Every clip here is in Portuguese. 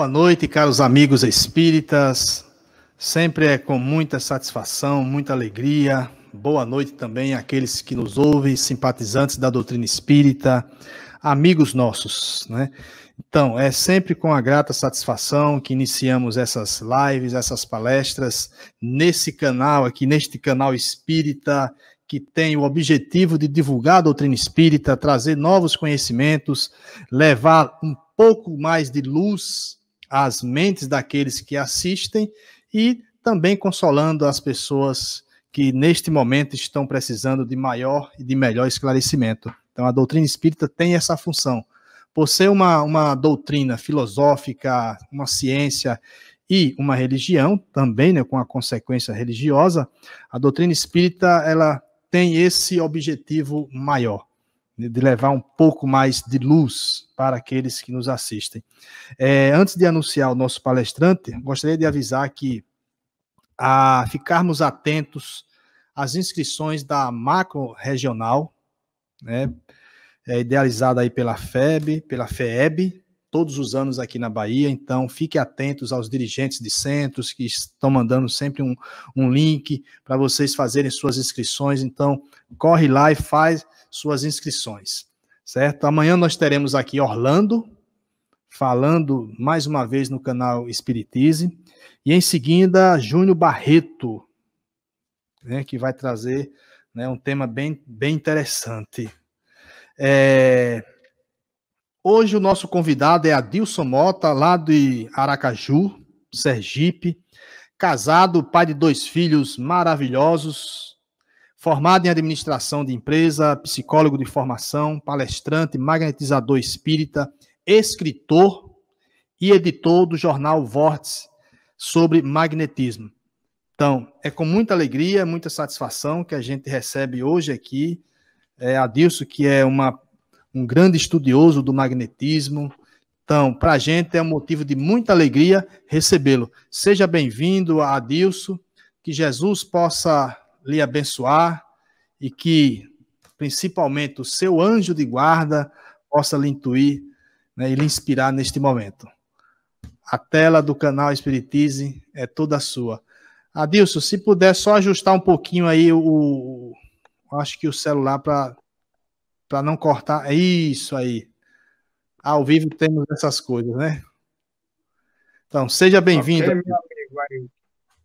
Boa noite, caros amigos espíritas. Sempre é com muita satisfação, muita alegria. Boa noite também àqueles que nos ouvem, simpatizantes da doutrina espírita, amigos nossos, né? Então, é sempre com a grata satisfação que iniciamos essas lives, essas palestras nesse canal aqui, neste canal espírita, que tem o objetivo de divulgar a doutrina espírita, trazer novos conhecimentos, levar um pouco mais de luz as mentes daqueles que assistem e também consolando as pessoas que neste momento estão precisando de maior e de melhor esclarecimento. Então, a doutrina espírita tem essa função. Por ser uma, uma doutrina filosófica, uma ciência e uma religião, também né, com a consequência religiosa, a doutrina espírita ela tem esse objetivo maior de levar um pouco mais de luz para aqueles que nos assistem. É, antes de anunciar o nosso palestrante, gostaria de avisar que a ficarmos atentos às inscrições da macro regional, né, é, idealizada aí pela FEB, pela Feeb, todos os anos aqui na Bahia, então fiquem atentos aos dirigentes de centros que estão mandando sempre um, um link para vocês fazerem suas inscrições. Então, corre lá e faz, suas inscrições, certo? Amanhã nós teremos aqui Orlando, falando mais uma vez no canal Espiritize, e em seguida Júnior Barreto, né, que vai trazer né, um tema bem, bem interessante. É, Hoje o nosso convidado é Adilson Mota, lá de Aracaju, Sergipe, casado, pai de dois filhos maravilhosos, Formado em administração de empresa, psicólogo de formação, palestrante, magnetizador espírita, escritor e editor do jornal Vórtice sobre magnetismo. Então, é com muita alegria, muita satisfação que a gente recebe hoje aqui é, Adilson, que é uma, um grande estudioso do magnetismo. Então, para a gente é um motivo de muita alegria recebê-lo. Seja bem-vindo, Adilson, que Jesus possa lhe abençoar e que, principalmente, o seu anjo de guarda possa lhe intuir né, e lhe inspirar neste momento. A tela do canal Espiritize é toda sua. Adilson, se puder só ajustar um pouquinho aí o. Acho que o celular para não cortar. É isso aí. Ao vivo temos essas coisas, né? Então, seja bem-vindo. Okay,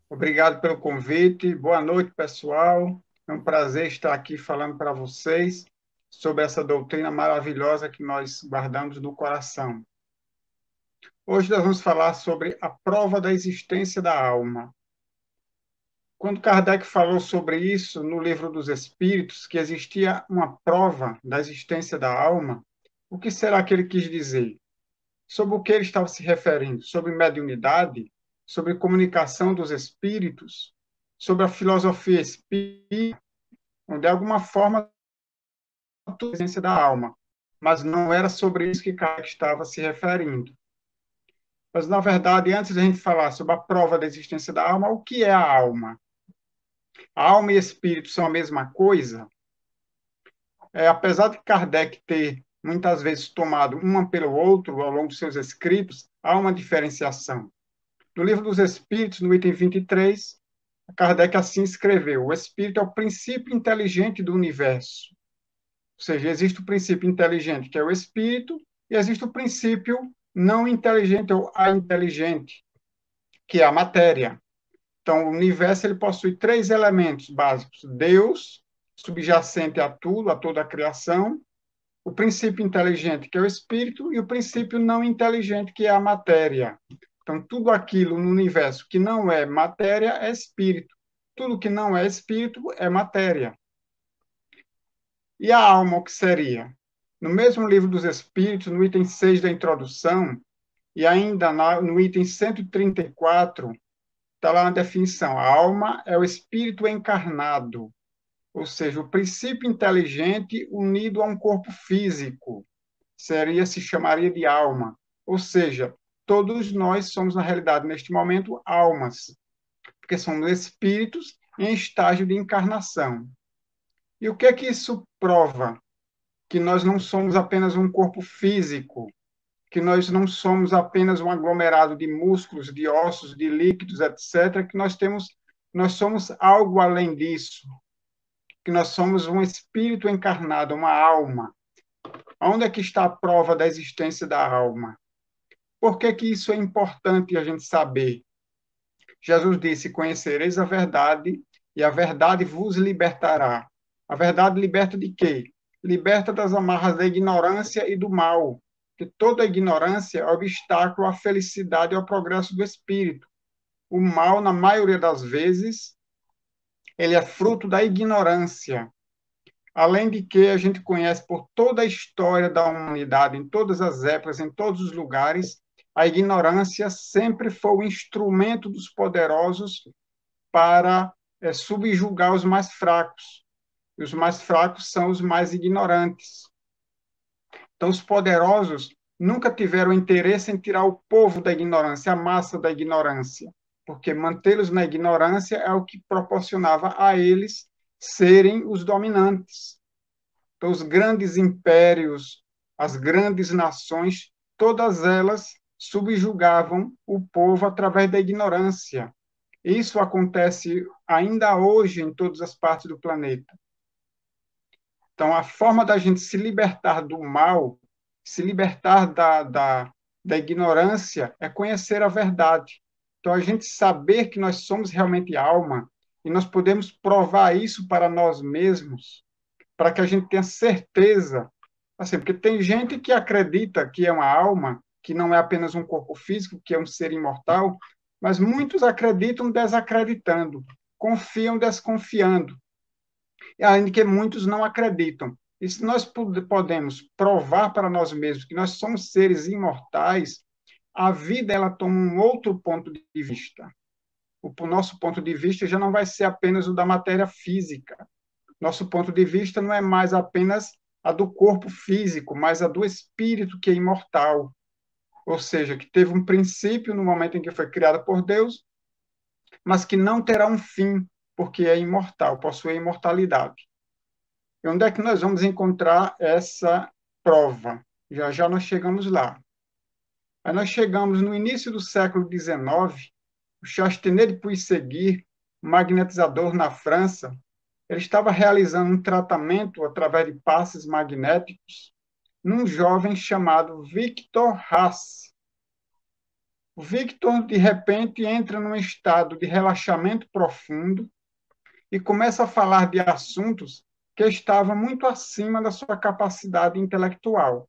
Obrigado pelo convite. Boa noite, pessoal. É um prazer estar aqui falando para vocês sobre essa doutrina maravilhosa que nós guardamos no coração. Hoje nós vamos falar sobre a prova da existência da alma. Quando Kardec falou sobre isso no Livro dos Espíritos, que existia uma prova da existência da alma, o que será que ele quis dizer? Sobre o que ele estava se referindo? Sobre mediunidade? sobre comunicação dos espíritos, sobre a filosofia espírita, onde alguma forma a presença da alma, mas não era sobre isso que Kardec estava se referindo. Mas, na verdade, antes de a gente falar sobre a prova da existência da alma, o que é a alma? A alma e espírito são a mesma coisa? É, apesar de Kardec ter muitas vezes tomado uma pelo outro ao longo dos seus escritos, há uma diferenciação. No Livro dos Espíritos, no item 23, Kardec assim escreveu: O espírito é o princípio inteligente do universo. Ou seja, existe o princípio inteligente, que é o espírito, e existe o princípio não inteligente ou a inteligente, que é a matéria. Então, o universo ele possui três elementos básicos: Deus, subjacente a tudo, a toda a criação, o princípio inteligente, que é o espírito, e o princípio não inteligente, que é a matéria. Então, tudo aquilo no universo que não é matéria é espírito. Tudo que não é espírito é matéria. E a alma, o que seria? No mesmo livro dos Espíritos, no item 6 da introdução, e ainda no item 134, está lá na definição: a alma é o espírito encarnado, ou seja, o princípio inteligente unido a um corpo físico. Seria, se chamaria de alma. Ou seja, todos nós somos, na realidade, neste momento, almas, porque somos espíritos em estágio de encarnação. E o que é que isso prova? Que nós não somos apenas um corpo físico, que nós não somos apenas um aglomerado de músculos, de ossos, de líquidos, etc., que nós temos, nós somos algo além disso, que nós somos um espírito encarnado, uma alma. Onde é que está a prova da existência da alma? Por que, que isso é importante a gente saber? Jesus disse: Conhecereis a verdade, e a verdade vos libertará. A verdade liberta de quê? Liberta das amarras da ignorância e do mal. Que toda ignorância é obstáculo à felicidade e ao progresso do espírito. O mal, na maioria das vezes, ele é fruto da ignorância. Além de que a gente conhece por toda a história da humanidade, em todas as épocas, em todos os lugares, a ignorância sempre foi o instrumento dos poderosos para é, subjugar os mais fracos. E os mais fracos são os mais ignorantes. Então, os poderosos nunca tiveram interesse em tirar o povo da ignorância, a massa da ignorância, porque mantê-los na ignorância é o que proporcionava a eles serem os dominantes. Então, os grandes impérios, as grandes nações, todas elas subjugavam o povo através da ignorância. Isso acontece ainda hoje em todas as partes do planeta. Então, a forma da gente se libertar do mal, se libertar da, da, da ignorância, é conhecer a verdade. Então, a gente saber que nós somos realmente alma e nós podemos provar isso para nós mesmos, para que a gente tenha certeza. Assim, porque tem gente que acredita que é uma alma, que não é apenas um corpo físico, que é um ser imortal, mas muitos acreditam desacreditando, confiam desconfiando, ainda que muitos não acreditam. E se nós podemos provar para nós mesmos que nós somos seres imortais, a vida ela toma um outro ponto de vista. O nosso ponto de vista já não vai ser apenas o da matéria física. Nosso ponto de vista não é mais apenas a do corpo físico, mas a do espírito que é imortal ou seja, que teve um princípio no momento em que foi criada por Deus, mas que não terá um fim, porque é imortal, possui imortalidade. E onde é que nós vamos encontrar essa prova? Já já nós chegamos lá. Aí nós chegamos no início do século XIX, o Chastenet de Puisseguir, magnetizador na França, ele estava realizando um tratamento através de passes magnéticos num jovem chamado Victor Haas. Victor, de repente, entra num estado de relaxamento profundo e começa a falar de assuntos que estavam muito acima da sua capacidade intelectual.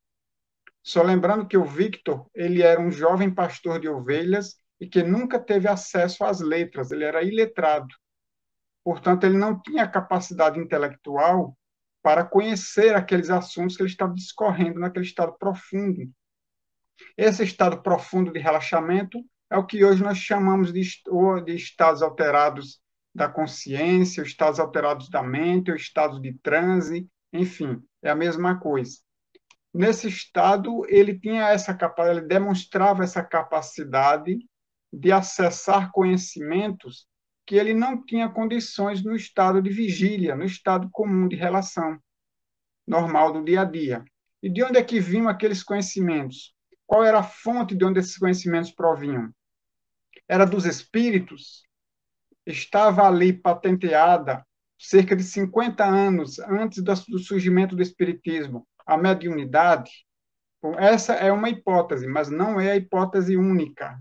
Só lembrando que o Victor, ele era um jovem pastor de ovelhas e que nunca teve acesso às letras, ele era iletrado. Portanto, ele não tinha capacidade intelectual para conhecer aqueles assuntos que ele estava discorrendo naquele estado profundo. Esse estado profundo de relaxamento é o que hoje nós chamamos de, de estados alterados da consciência, estados alterados da mente, o estado de transe, enfim, é a mesma coisa. Nesse estado, ele tinha essa capacidade, ele demonstrava essa capacidade de acessar conhecimentos que ele não tinha condições no estado de vigília, no estado comum de relação normal do dia a dia. E de onde é que vinham aqueles conhecimentos? Qual era a fonte de onde esses conhecimentos provinham? Era dos espíritos? Estava ali patenteada cerca de 50 anos antes do surgimento do espiritismo, a mediunidade? Bom, essa é uma hipótese, mas não é a hipótese única.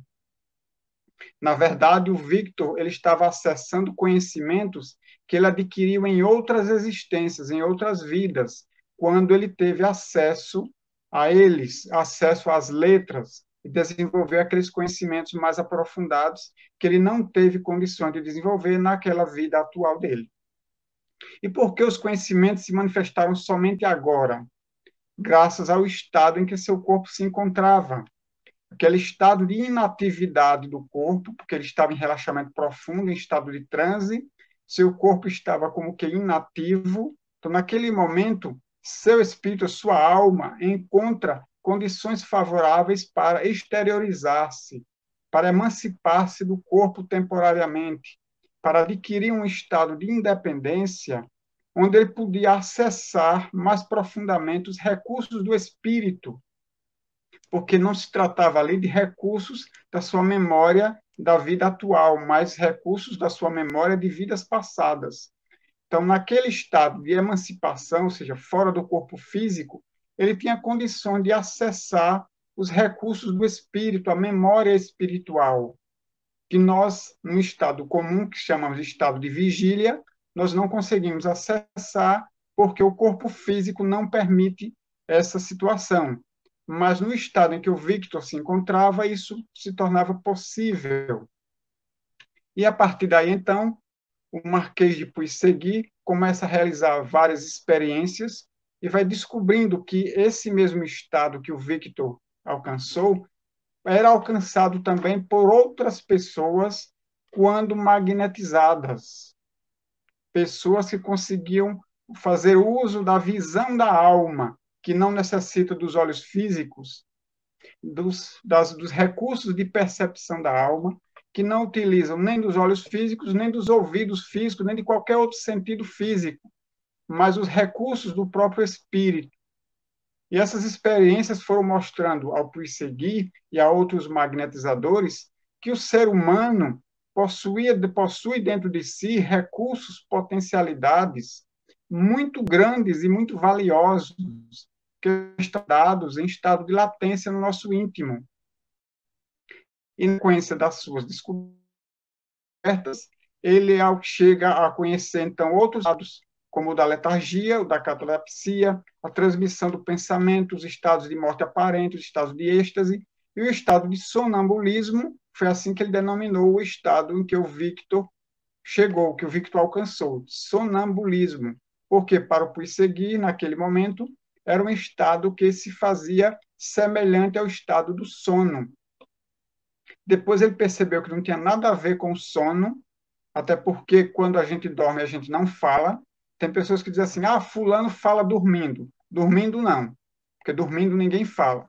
Na verdade, o Victor ele estava acessando conhecimentos que ele adquiriu em outras existências, em outras vidas, quando ele teve acesso a eles, acesso às letras e desenvolver aqueles conhecimentos mais aprofundados que ele não teve condições de desenvolver naquela vida atual dele. E por que os conhecimentos se manifestaram somente agora? Graças ao estado em que seu corpo se encontrava, aquele estado de inatividade do corpo, porque ele estava em relaxamento profundo, em estado de transe, seu corpo estava como que inativo. Então, naquele momento, seu espírito, sua alma, encontra condições favoráveis para exteriorizar-se, para emancipar-se do corpo temporariamente, para adquirir um estado de independência onde ele podia acessar mais profundamente os recursos do espírito, porque não se tratava ali de recursos da sua memória da vida atual, mas recursos da sua memória de vidas passadas. Então, naquele estado de emancipação, ou seja, fora do corpo físico, ele tinha condição de acessar os recursos do espírito, a memória espiritual, que nós, no estado comum, que chamamos de estado de vigília, nós não conseguimos acessar porque o corpo físico não permite essa situação mas no estado em que o Victor se encontrava, isso se tornava possível. E a partir daí, então, o Marquês de Puissegui começa a realizar várias experiências e vai descobrindo que esse mesmo estado que o Victor alcançou era alcançado também por outras pessoas quando magnetizadas. Pessoas que conseguiam fazer uso da visão da alma que não necessita dos olhos físicos, dos, das, dos recursos de percepção da alma, que não utilizam nem dos olhos físicos, nem dos ouvidos físicos, nem de qualquer outro sentido físico, mas os recursos do próprio espírito. E essas experiências foram mostrando ao Puissegui e a outros magnetizadores que o ser humano possuía, possui dentro de si recursos, potencialidades muito grandes e muito valiosos que estão dados em estado de latência no nosso íntimo. E na sequência das suas descobertas, ele é o que chega a conhecer, então, outros dados, como o da letargia, o da catalepsia, a transmissão do pensamento, os estados de morte aparente, os estados de êxtase, e o estado de sonambulismo, foi assim que ele denominou o estado em que o Victor chegou, que o Victor alcançou, sonambulismo, porque para o perseguir, naquele momento, era um estado que se fazia semelhante ao estado do sono. Depois ele percebeu que não tinha nada a ver com o sono, até porque quando a gente dorme a gente não fala. Tem pessoas que dizem assim: ah, Fulano fala dormindo. Dormindo não, porque dormindo ninguém fala.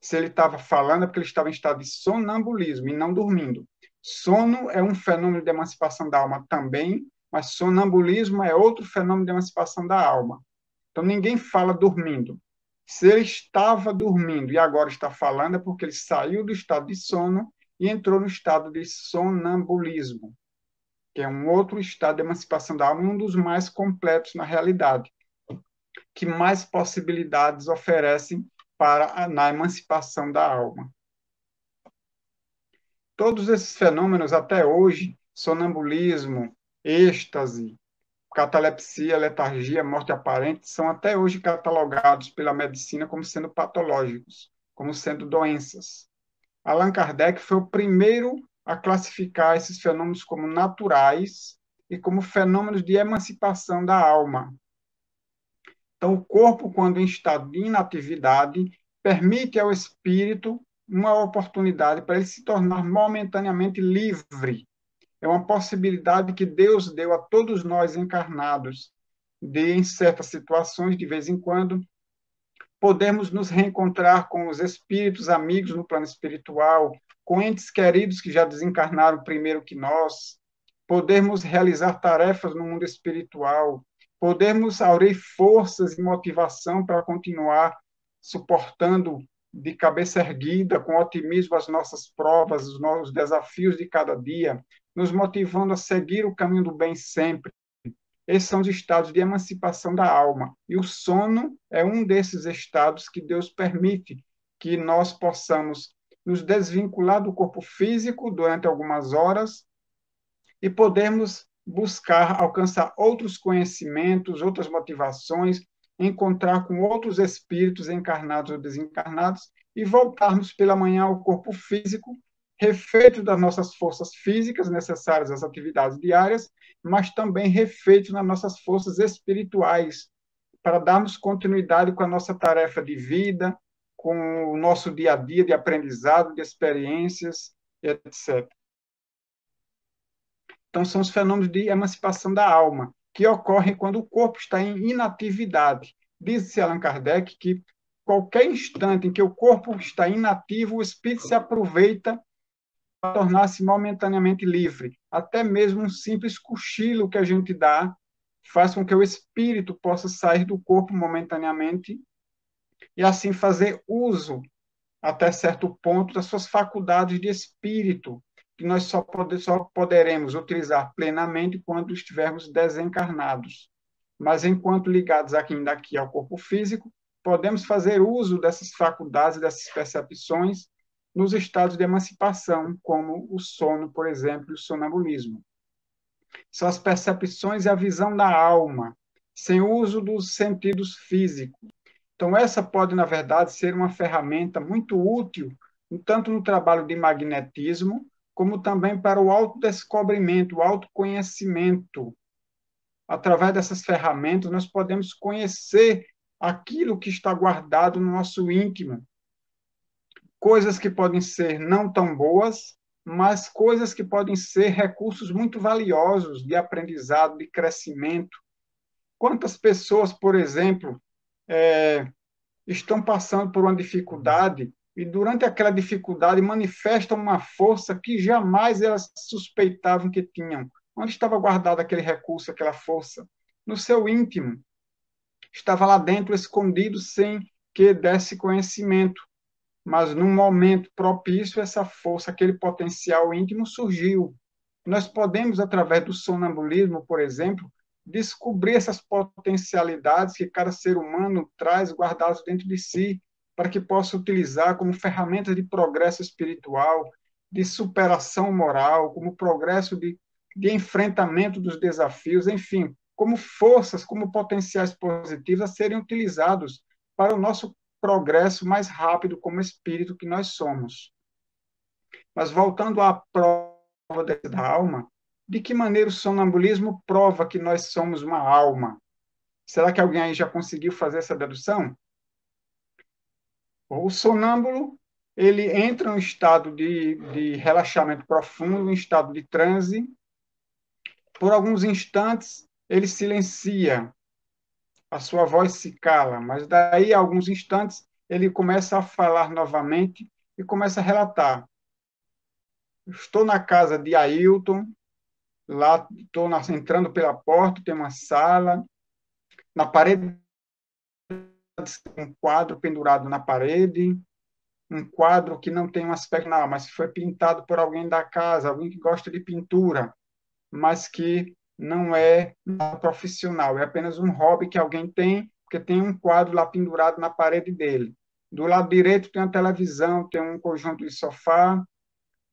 Se ele estava falando é porque ele estava em estado de sonambulismo e não dormindo. Sono é um fenômeno de emancipação da alma também, mas sonambulismo é outro fenômeno de emancipação da alma. Então ninguém fala dormindo. Se ele estava dormindo e agora está falando, é porque ele saiu do estado de sono e entrou no estado de sonambulismo, que é um outro estado de emancipação da alma, um dos mais completos na realidade, que mais possibilidades oferecem para na emancipação da alma. Todos esses fenômenos até hoje, sonambulismo, êxtase, catalepsia, letargia, morte aparente são até hoje catalogados pela medicina como sendo patológicos, como sendo doenças. Allan Kardec foi o primeiro a classificar esses fenômenos como naturais e como fenômenos de emancipação da alma. Então, o corpo, quando em estado de inatividade, permite ao espírito uma oportunidade para ele se tornar momentaneamente livre é uma possibilidade que Deus deu a todos nós encarnados de, em certas situações, de vez em quando, podermos nos reencontrar com os espíritos amigos no plano espiritual, com entes queridos que já desencarnaram primeiro que nós, podermos realizar tarefas no mundo espiritual, podermos aurir forças e motivação para continuar suportando de cabeça erguida, com otimismo as nossas provas, os nossos desafios de cada dia, nos motivando a seguir o caminho do bem sempre. Esses são os estados de emancipação da alma. E o sono é um desses estados que Deus permite que nós possamos nos desvincular do corpo físico durante algumas horas e podermos buscar alcançar outros conhecimentos, outras motivações, encontrar com outros espíritos encarnados ou desencarnados e voltarmos pela manhã ao corpo físico refeito das nossas forças físicas necessárias às atividades diárias, mas também refeito nas nossas forças espirituais, para darmos continuidade com a nossa tarefa de vida, com o nosso dia a dia de aprendizado, de experiências, etc. Então, são os fenômenos de emancipação da alma, que ocorrem quando o corpo está em inatividade. Diz-se Allan Kardec que qualquer instante em que o corpo está inativo, o espírito se aproveita tornar-se momentaneamente livre. Até mesmo um simples cochilo que a gente dá faz com que o espírito possa sair do corpo momentaneamente e assim fazer uso até certo ponto das suas faculdades de espírito, que nós só, pode, só poderemos utilizar plenamente quando estivermos desencarnados. Mas enquanto ligados aqui ainda aqui ao corpo físico, podemos fazer uso dessas faculdades, dessas percepções nos estados de emancipação, como o sono, por exemplo, e o sonambulismo. São as percepções e a visão da alma, sem uso dos sentidos físicos. Então, essa pode, na verdade, ser uma ferramenta muito útil, tanto no trabalho de magnetismo, como também para o autodescobrimento, o autoconhecimento. Através dessas ferramentas, nós podemos conhecer aquilo que está guardado no nosso íntimo, coisas que podem ser não tão boas, mas coisas que podem ser recursos muito valiosos de aprendizado, de crescimento. Quantas pessoas, por exemplo, é, estão passando por uma dificuldade e durante aquela dificuldade manifestam uma força que jamais elas suspeitavam que tinham. Onde estava guardado aquele recurso, aquela força? No seu íntimo. Estava lá dentro, escondido, sem que desse conhecimento mas num momento propício essa força, aquele potencial íntimo surgiu. Nós podemos, através do sonambulismo, por exemplo, descobrir essas potencialidades que cada ser humano traz guardadas dentro de si, para que possa utilizar como ferramenta de progresso espiritual, de superação moral, como progresso de, de enfrentamento dos desafios, enfim, como forças, como potenciais positivos a serem utilizados para o nosso progresso mais rápido como espírito que nós somos. Mas voltando à prova da alma, de que maneira o sonambulismo prova que nós somos uma alma? Será que alguém aí já conseguiu fazer essa dedução? O sonâmbulo, ele entra em um estado de, de relaxamento profundo, um estado de transe. Por alguns instantes, ele silencia, a sua voz se cala, mas daí a alguns instantes ele começa a falar novamente e começa a relatar. Estou na casa de Ailton, lá estou entrando pela porta, tem uma sala, na parede um quadro pendurado na parede, um quadro que não tem um aspecto nada, mas foi pintado por alguém da casa, alguém que gosta de pintura, mas que não é profissional, é apenas um hobby que alguém tem, porque tem um quadro lá pendurado na parede dele. Do lado direito tem uma televisão, tem um conjunto de sofá.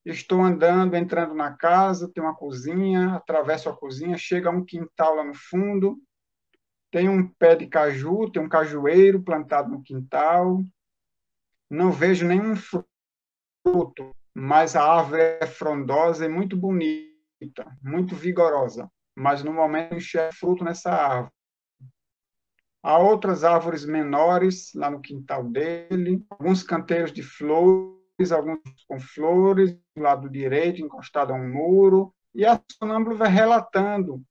Estou andando, entrando na casa, tem uma cozinha, atravesso a cozinha, chega um quintal lá no fundo. Tem um pé de caju, tem um cajueiro plantado no quintal. Não vejo nenhum fruto, mas a árvore é frondosa e muito bonita, muito vigorosa mas no momento enxerga fruto nessa árvore. Há outras árvores menores lá no quintal dele, alguns canteiros de flores, alguns com flores, do lado direito, encostado a um muro, e a sonâmbula vai relatando.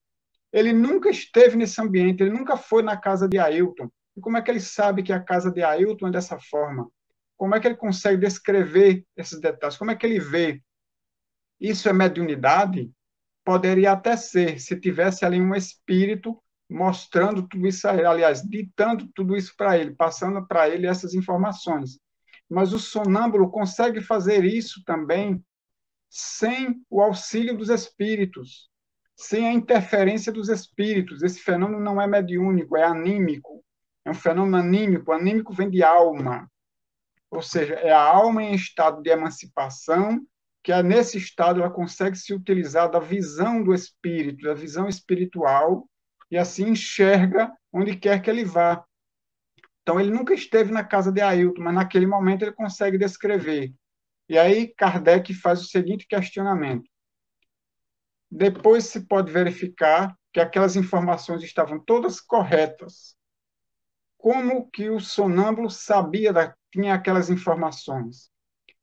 Ele nunca esteve nesse ambiente, ele nunca foi na casa de Ailton. E como é que ele sabe que a casa de Ailton é dessa forma? Como é que ele consegue descrever esses detalhes? Como é que ele vê? Isso é mediunidade? poderia até ser, se tivesse ali um espírito mostrando tudo isso, aliás, ditando tudo isso para ele, passando para ele essas informações. Mas o sonâmbulo consegue fazer isso também sem o auxílio dos espíritos, sem a interferência dos espíritos. Esse fenômeno não é mediúnico, é anímico. É um fenômeno anímico. O anímico vem de alma. Ou seja, é a alma em estado de emancipação que é nesse estado ela consegue se utilizar da visão do espírito, da visão espiritual, e assim enxerga onde quer que ele vá. Então, ele nunca esteve na casa de Ailton, mas naquele momento ele consegue descrever. E aí, Kardec faz o seguinte questionamento. Depois se pode verificar que aquelas informações estavam todas corretas. Como que o sonâmbulo sabia, da, tinha aquelas informações?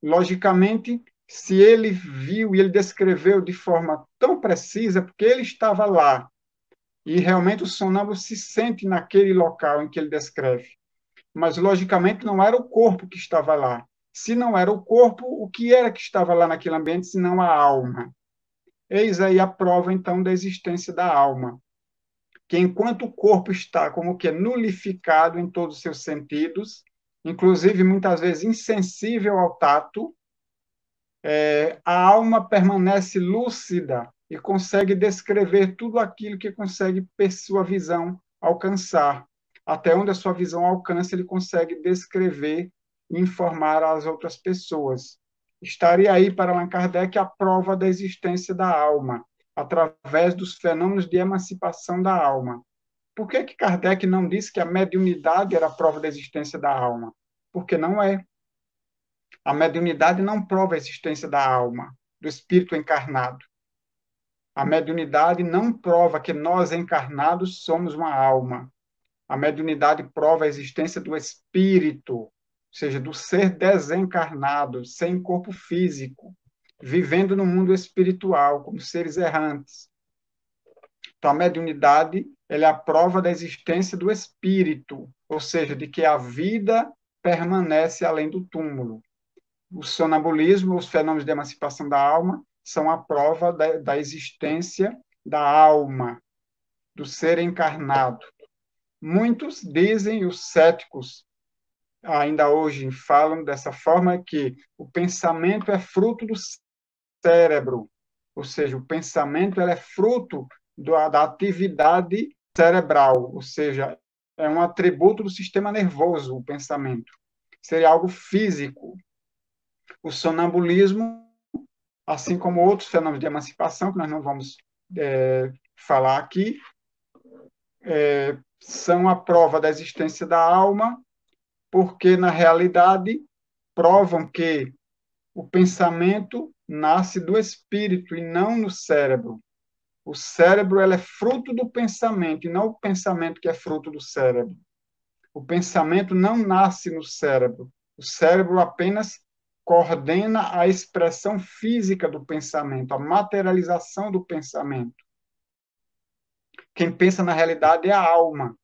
Logicamente, se ele viu e ele descreveu de forma tão precisa, porque ele estava lá. E realmente o sonâmbulo se sente naquele local em que ele descreve. Mas, logicamente, não era o corpo que estava lá. Se não era o corpo, o que era que estava lá naquele ambiente, se não a alma? Eis aí a prova, então, da existência da alma. Que enquanto o corpo está como que nulificado em todos os seus sentidos, inclusive muitas vezes insensível ao tato, é, a alma permanece lúcida e consegue descrever tudo aquilo que consegue sua visão alcançar. Até onde a sua visão alcança, ele consegue descrever e informar às outras pessoas. Estaria aí para Allan Kardec a prova da existência da alma, através dos fenômenos de emancipação da alma. Por que, que Kardec não disse que a mediunidade era a prova da existência da alma? Porque não é. A mediunidade não prova a existência da alma, do espírito encarnado. A mediunidade não prova que nós encarnados somos uma alma. A mediunidade prova a existência do espírito, ou seja, do ser desencarnado, sem corpo físico, vivendo no mundo espiritual, como seres errantes. Então, a mediunidade ela é a prova da existência do espírito, ou seja, de que a vida permanece além do túmulo o sonambulismo, os fenômenos de emancipação da alma, são a prova da, da existência da alma, do ser encarnado. Muitos dizem, os céticos, ainda hoje, falam dessa forma que o pensamento é fruto do cérebro, ou seja, o pensamento é fruto do, da atividade cerebral, ou seja, é um atributo do sistema nervoso, o pensamento. Seria algo físico, o sonambulismo, assim como outros fenômenos de emancipação, que nós não vamos é, falar aqui, é, são a prova da existência da alma, porque, na realidade, provam que o pensamento nasce do espírito e não no cérebro. O cérebro é fruto do pensamento e não o pensamento que é fruto do cérebro. O pensamento não nasce no cérebro. O cérebro apenas coordena a expressão física do pensamento, a materialização do pensamento. Quem pensa na realidade é a alma.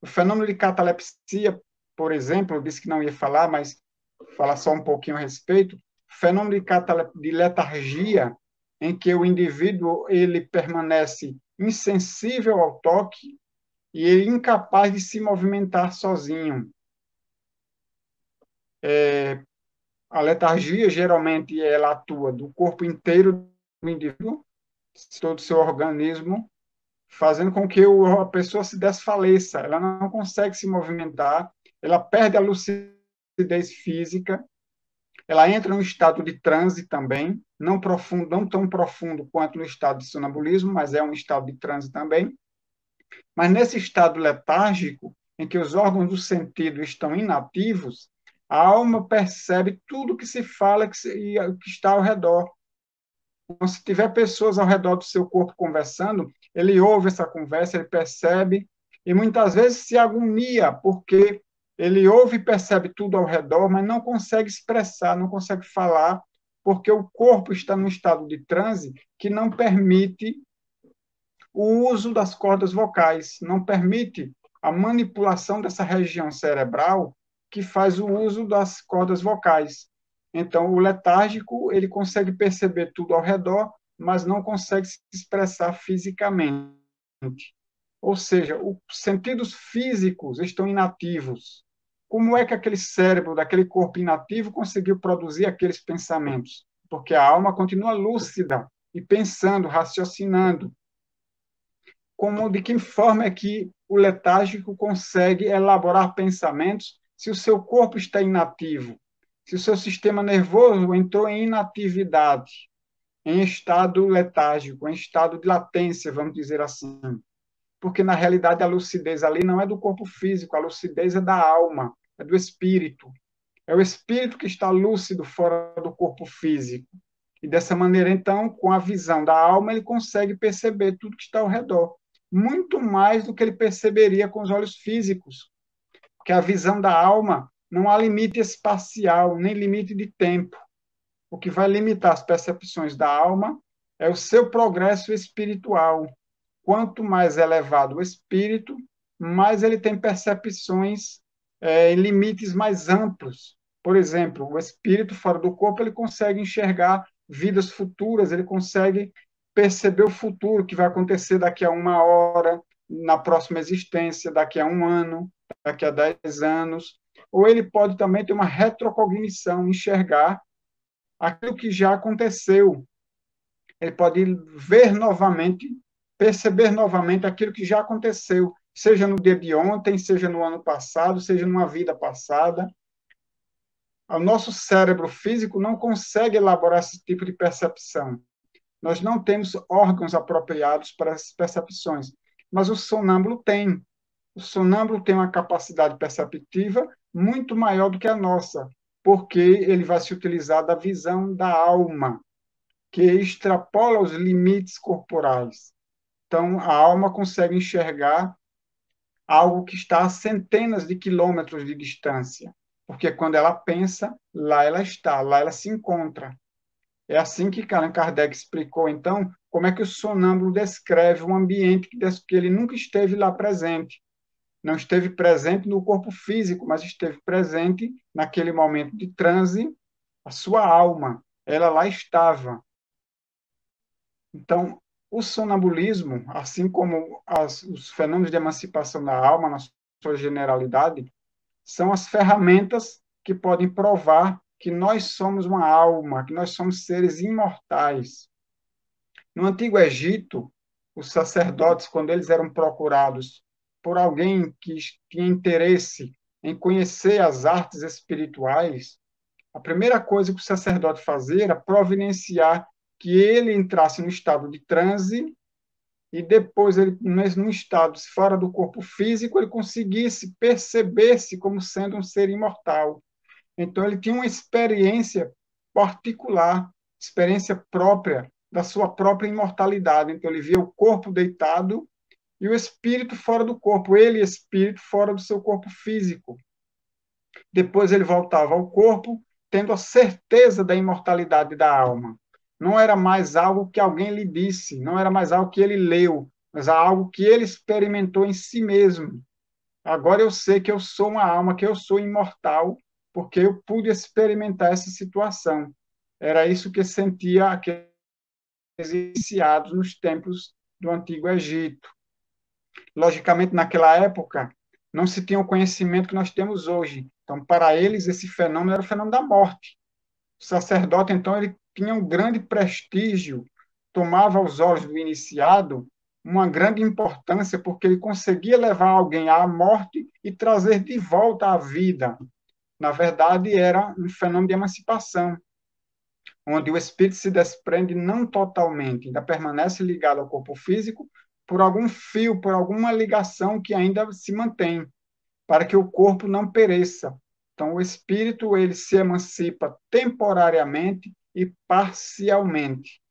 O fenômeno de catalepsia, por exemplo, eu disse que não ia falar, mas vou falar só um pouquinho a respeito. O fenômeno de, de letargia, em que o indivíduo ele permanece insensível ao toque e ele é incapaz de se movimentar sozinho. É, a letargia, geralmente, ela atua do corpo inteiro do indivíduo, todo o seu organismo, fazendo com que a pessoa se desfaleça, ela não consegue se movimentar, ela perde a lucidez física, ela entra um estado de transe também, não profundo, não tão profundo quanto no estado de sonambulismo, mas é um estado de transe também. Mas nesse estado letárgico, em que os órgãos do sentido estão inativos, a alma percebe tudo que se fala que se, e que está ao redor. Então, se tiver pessoas ao redor do seu corpo conversando, ele ouve essa conversa, ele percebe e muitas vezes se agonia porque ele ouve e percebe tudo ao redor, mas não consegue expressar, não consegue falar, porque o corpo está num estado de transe que não permite o uso das cordas vocais, não permite a manipulação dessa região cerebral que faz o uso das cordas vocais. Então, o letárgico, ele consegue perceber tudo ao redor, mas não consegue se expressar fisicamente. Ou seja, os sentidos físicos estão inativos. Como é que aquele cérebro, daquele corpo inativo, conseguiu produzir aqueles pensamentos? Porque a alma continua lúcida e pensando, raciocinando. Como, de que forma é que o letárgico consegue elaborar pensamentos se o seu corpo está inativo, se o seu sistema nervoso entrou em inatividade, em estado letárgico, em estado de latência, vamos dizer assim. Porque, na realidade, a lucidez ali não é do corpo físico, a lucidez é da alma, é do espírito. É o espírito que está lúcido fora do corpo físico. E dessa maneira, então, com a visão da alma, ele consegue perceber tudo que está ao redor, muito mais do que ele perceberia com os olhos físicos, porque a visão da alma não há limite espacial, nem limite de tempo. O que vai limitar as percepções da alma é o seu progresso espiritual. Quanto mais elevado o espírito, mais ele tem percepções é, em limites mais amplos. Por exemplo, o espírito fora do corpo ele consegue enxergar vidas futuras, ele consegue perceber o futuro que vai acontecer daqui a uma hora, na próxima existência, daqui a um ano daqui a 10 anos, ou ele pode também ter uma retrocognição, enxergar aquilo que já aconteceu. Ele pode ver novamente, perceber novamente aquilo que já aconteceu, seja no dia de ontem, seja no ano passado, seja numa vida passada. O nosso cérebro físico não consegue elaborar esse tipo de percepção. Nós não temos órgãos apropriados para essas percepções, mas o sonâmbulo tem o sonâmbulo tem uma capacidade perceptiva muito maior do que a nossa, porque ele vai se utilizar da visão da alma, que extrapola os limites corporais. Então, a alma consegue enxergar algo que está a centenas de quilômetros de distância, porque quando ela pensa, lá ela está, lá ela se encontra. É assim que Allan Kardec explicou, então, como é que o sonâmbulo descreve um ambiente que ele nunca esteve lá presente não esteve presente no corpo físico, mas esteve presente naquele momento de transe, a sua alma, ela lá estava. Então, o sonambulismo, assim como as, os fenômenos de emancipação da alma, na sua generalidade, são as ferramentas que podem provar que nós somos uma alma, que nós somos seres imortais. No Antigo Egito, os sacerdotes, quando eles eram procurados por alguém que tinha interesse em conhecer as artes espirituais, a primeira coisa que o sacerdote fazia era providenciar que ele entrasse no estado de transe e depois ele mas num estado fora do corpo físico ele conseguisse perceber-se como sendo um ser imortal. Então ele tinha uma experiência particular, experiência própria da sua própria imortalidade. Então ele via o corpo deitado e o espírito fora do corpo, ele espírito fora do seu corpo físico. Depois ele voltava ao corpo, tendo a certeza da imortalidade da alma. Não era mais algo que alguém lhe disse, não era mais algo que ele leu, mas algo que ele experimentou em si mesmo. Agora eu sei que eu sou uma alma, que eu sou imortal, porque eu pude experimentar essa situação. Era isso que sentia aqueles iniciados nos templos do Antigo Egito. Logicamente, naquela época, não se tinha o conhecimento que nós temos hoje. Então, para eles, esse fenômeno era o fenômeno da morte. O sacerdote, então, ele tinha um grande prestígio, tomava aos olhos do iniciado uma grande importância, porque ele conseguia levar alguém à morte e trazer de volta à vida. Na verdade, era um fenômeno de emancipação, onde o espírito se desprende não totalmente, ainda permanece ligado ao corpo físico, por algum fio, por alguma ligação que ainda se mantém, para que o corpo não pereça. Então, o espírito ele se emancipa temporariamente e parcialmente.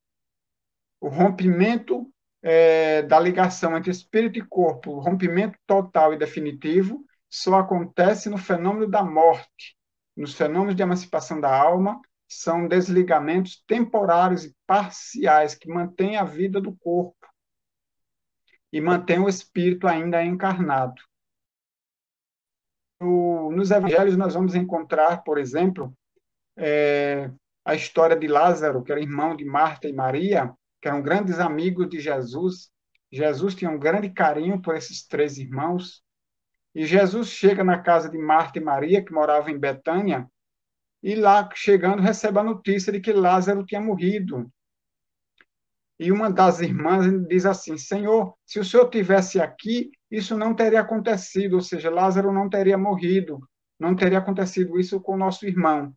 O rompimento é, da ligação entre espírito e corpo, o rompimento total e definitivo, só acontece no fenômeno da morte. Nos fenômenos de emancipação da alma, são desligamentos temporários e parciais que mantêm a vida do corpo e mantém o espírito ainda encarnado. No, nos evangelhos, nós vamos encontrar, por exemplo, é, a história de Lázaro, que era irmão de Marta e Maria, que eram grandes amigos de Jesus. Jesus tinha um grande carinho por esses três irmãos. E Jesus chega na casa de Marta e Maria, que moravam em Betânia, e lá chegando recebe a notícia de que Lázaro tinha morrido. E uma das irmãs diz assim: Senhor, se o senhor tivesse aqui, isso não teria acontecido, ou seja, Lázaro não teria morrido, não teria acontecido isso com o nosso irmão.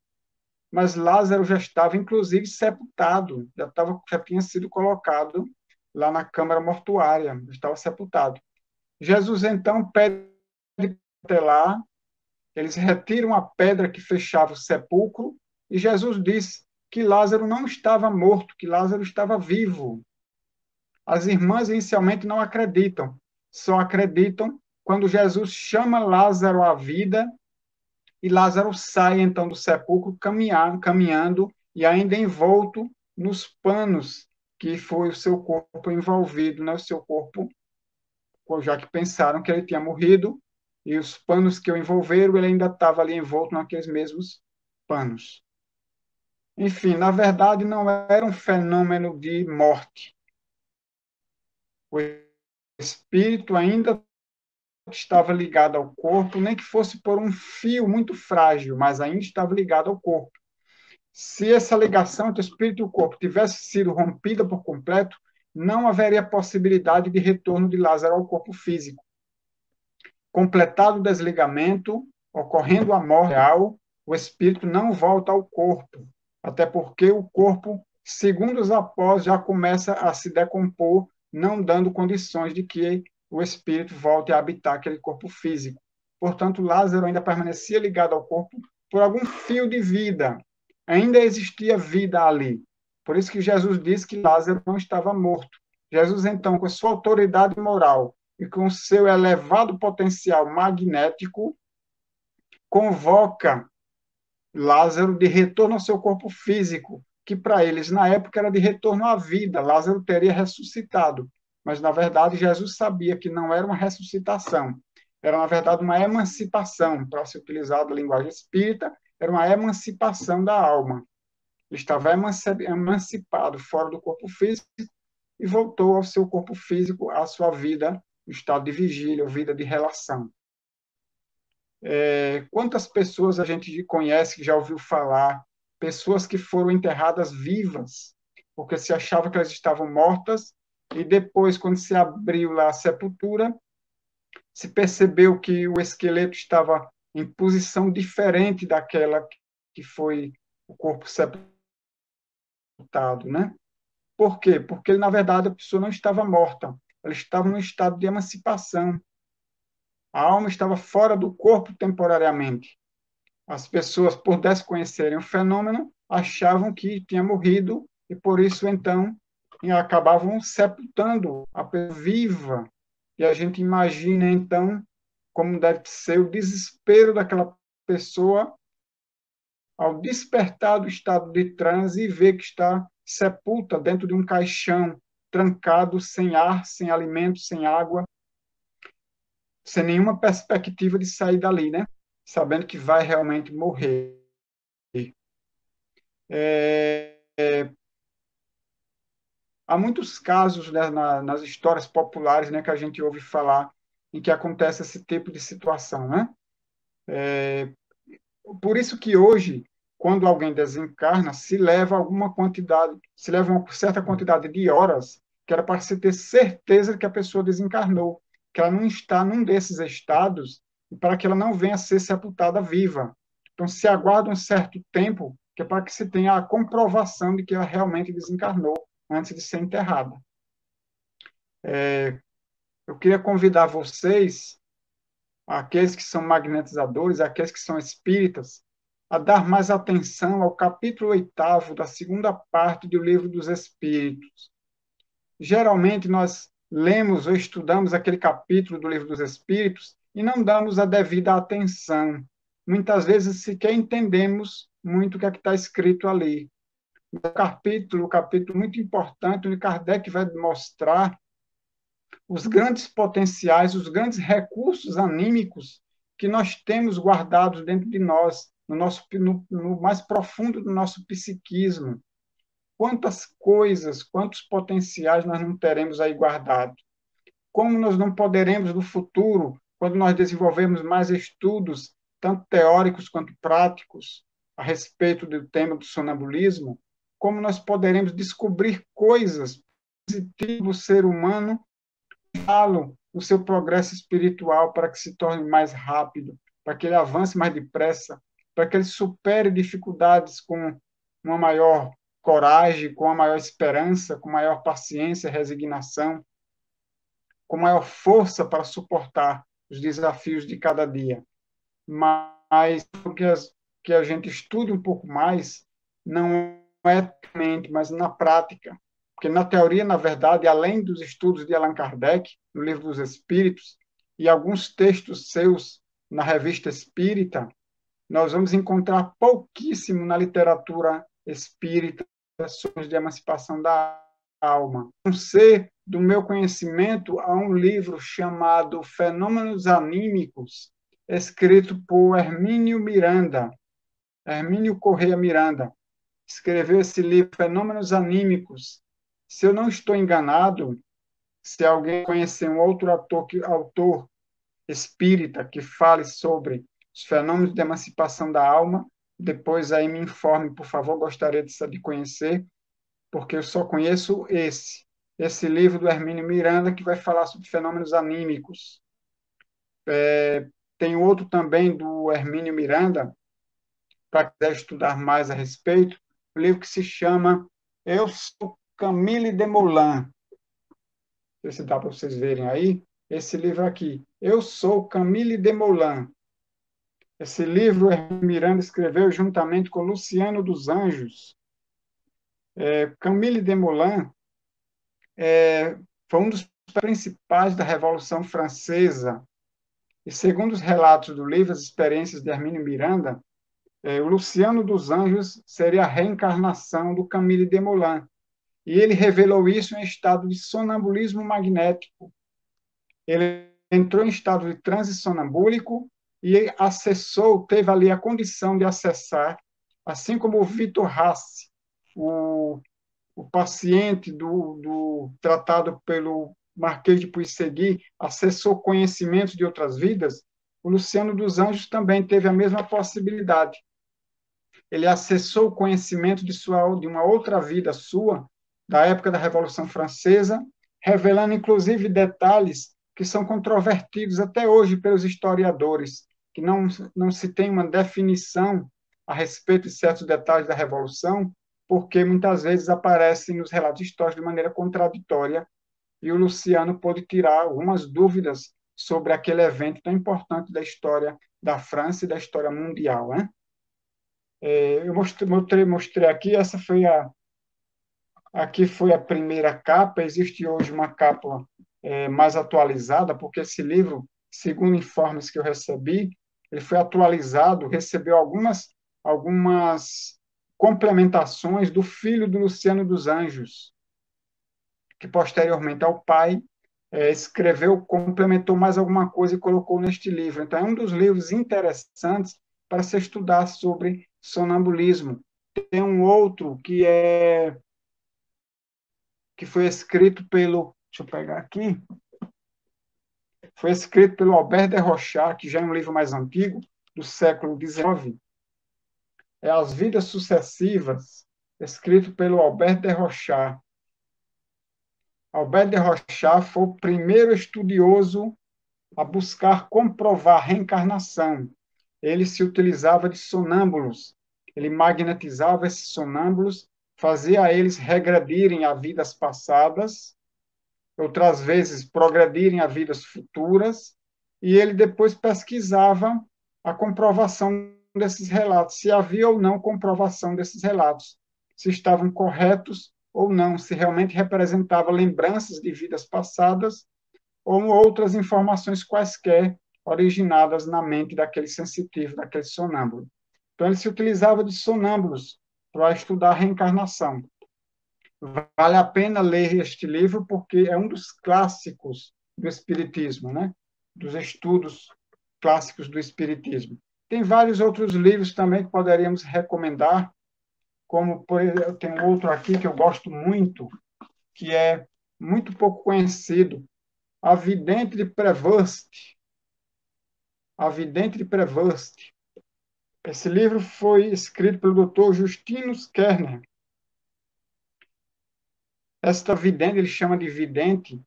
Mas Lázaro já estava, inclusive, sepultado, já, estava, já tinha sido colocado lá na câmara mortuária, estava sepultado. Jesus então pede até lá, eles retiram a pedra que fechava o sepulcro, e Jesus diz: que Lázaro não estava morto, que Lázaro estava vivo. As irmãs inicialmente não acreditam, só acreditam quando Jesus chama Lázaro à vida e Lázaro sai então do sepulcro caminhar, caminhando e ainda envolto nos panos que foi o seu corpo envolvido, né? o seu corpo, já que pensaram que ele tinha morrido, e os panos que o envolveram, ele ainda estava ali envolto naqueles mesmos panos. Enfim, na verdade, não era um fenômeno de morte. O espírito ainda estava ligado ao corpo, nem que fosse por um fio muito frágil, mas ainda estava ligado ao corpo. Se essa ligação entre o espírito e o corpo tivesse sido rompida por completo, não haveria possibilidade de retorno de Lázaro ao corpo físico. Completado o desligamento, ocorrendo a morte real, o espírito não volta ao corpo, até porque o corpo, segundos após, já começa a se decompor, não dando condições de que o espírito volte a habitar aquele corpo físico. Portanto, Lázaro ainda permanecia ligado ao corpo por algum fio de vida. Ainda existia vida ali. Por isso que Jesus disse que Lázaro não estava morto. Jesus, então, com a sua autoridade moral e com o seu elevado potencial magnético, convoca Lázaro de retorno ao seu corpo físico, que para eles na época era de retorno à vida, Lázaro teria ressuscitado. Mas na verdade Jesus sabia que não era uma ressuscitação, era na verdade uma emancipação, para se utilizar da linguagem espírita, era uma emancipação da alma. Ele estava emancipado fora do corpo físico e voltou ao seu corpo físico, à sua vida, no estado de vigília, vida de relação. É, quantas pessoas a gente conhece que já ouviu falar, pessoas que foram enterradas vivas, porque se achava que elas estavam mortas, e depois, quando se abriu lá a sepultura, se percebeu que o esqueleto estava em posição diferente daquela que foi o corpo sepultado, né? Por quê? Porque, na verdade, a pessoa não estava morta, ela estava num estado de emancipação, a alma estava fora do corpo temporariamente. As pessoas, por desconhecerem o fenômeno, achavam que tinha morrido e, por isso, então, acabavam sepultando a pessoa viva. E a gente imagina, então, como deve ser o desespero daquela pessoa ao despertar do estado de transe e ver que está sepulta dentro de um caixão, trancado, sem ar, sem alimento, sem água, sem nenhuma perspectiva de sair dali, né? Sabendo que vai realmente morrer. É, é, há muitos casos né, na, nas histórias populares né, que a gente ouve falar em que acontece esse tipo de situação. Né? É, por isso que hoje, quando alguém desencarna, se leva alguma quantidade, se leva uma certa quantidade de horas que era para se ter certeza que a pessoa desencarnou que ela não está num desses estados e para que ela não venha a ser sepultada viva. Então, se aguarda um certo tempo, que é para que se tenha a comprovação de que ela realmente desencarnou antes de ser enterrada. É, eu queria convidar vocês, aqueles que são magnetizadores, aqueles que são espíritas, a dar mais atenção ao capítulo oitavo da segunda parte do Livro dos Espíritos. Geralmente, nós lemos ou estudamos aquele capítulo do Livro dos Espíritos e não damos a devida atenção. Muitas vezes sequer entendemos muito o que é está escrito ali. O capítulo, um capítulo muito importante, onde Kardec vai mostrar os grandes potenciais, os grandes recursos anímicos que nós temos guardados dentro de nós, no, nosso, no, no mais profundo do nosso psiquismo quantas coisas, quantos potenciais nós não teremos aí guardado. Como nós não poderemos no futuro, quando nós desenvolvermos mais estudos, tanto teóricos quanto práticos, a respeito do tema do sonambulismo, como nós poderemos descobrir coisas positivas do ser humano, falo o seu progresso espiritual para que se torne mais rápido, para que ele avance mais depressa, para que ele supere dificuldades com uma maior coragem, com a maior esperança, com maior paciência, resignação, com maior força para suportar os desafios de cada dia. Mas que, as, que a gente estude um pouco mais, não eticamente, é mas na prática. Porque na teoria, na verdade, além dos estudos de Allan Kardec, no Livro dos Espíritos, e alguns textos seus na Revista Espírita, nós vamos encontrar pouquíssimo na literatura espírita ações de emancipação da alma. Um ser do meu conhecimento há um livro chamado Fenômenos Anímicos, escrito por Hermínio Miranda. Hermínio Correia Miranda escreveu esse livro Fenômenos Anímicos. Se eu não estou enganado, se alguém conhecer um outro autor, que, autor espírita que fale sobre os fenômenos de emancipação da alma, depois aí me informe, por favor, gostaria de, saber conhecer, porque eu só conheço esse, esse livro do Hermínio Miranda, que vai falar sobre fenômenos anímicos. É, tem outro também do Hermínio Miranda, para quiser estudar mais a respeito, um livro que se chama Eu Sou Camille Demoulin. Não sei se dá para vocês verem aí, esse livro aqui. Eu sou Camille Moulin. Esse livro Miranda escreveu juntamente com Luciano dos Anjos. É, Camille Desmoulins é, foi um dos principais da Revolução Francesa. E segundo os relatos do livro As Experiências de Hermínio Miranda, é, o Luciano dos Anjos seria a reencarnação do Camille Desmoulins. E ele revelou isso em estado de sonambulismo magnético. Ele entrou em estado de transe sonambúlico e acessou, teve ali a condição de acessar, assim como o Vitor Hasse, o, o paciente do, do tratado pelo Marquês de Puissegui, acessou conhecimentos de outras vidas, o Luciano dos Anjos também teve a mesma possibilidade. Ele acessou o conhecimento de, sua, de uma outra vida sua, da época da Revolução Francesa, revelando inclusive detalhes que são controvertidos até hoje pelos historiadores, que não, não se tem uma definição a respeito de certos detalhes da Revolução, porque muitas vezes aparecem nos relatos históricos de maneira contraditória, e o Luciano pôde tirar algumas dúvidas sobre aquele evento tão importante da história da França e da história mundial. Né? É, eu mostrei, mostrei aqui, essa foi a, Aqui foi a primeira capa, existe hoje uma capa é, mais atualizada, porque esse livro, segundo informes que eu recebi, ele foi atualizado, recebeu algumas, algumas complementações do filho do Luciano dos Anjos, que posteriormente ao pai é, escreveu, complementou mais alguma coisa e colocou neste livro. Então, é um dos livros interessantes para se estudar sobre sonambulismo. Tem um outro que é que foi escrito pelo, deixa eu pegar aqui, foi escrito pelo Albert de Rochard, que já é um livro mais antigo, do século XIX. É As Vidas Sucessivas, escrito pelo Albert de Rochard. Albert de Rochard foi o primeiro estudioso a buscar comprovar reencarnação. Ele se utilizava de sonâmbulos. Ele magnetizava esses sonâmbulos, fazia eles regredirem a vidas passadas outras vezes progredirem a vidas futuras, e ele depois pesquisava a comprovação desses relatos, se havia ou não comprovação desses relatos, se estavam corretos ou não, se realmente representava lembranças de vidas passadas ou outras informações quaisquer originadas na mente daquele sensitivo, daquele sonâmbulo. Então, ele se utilizava de sonâmbulos para estudar a reencarnação vale a pena ler este livro porque é um dos clássicos do espiritismo, né? Dos estudos clássicos do espiritismo. Tem vários outros livros também que poderíamos recomendar, como tem outro aqui que eu gosto muito, que é muito pouco conhecido, A Vidente de Prevost. A Vidente de Prevost. Esse livro foi escrito pelo Dr. Justinus Kerner, esta vidente, ele chama de vidente,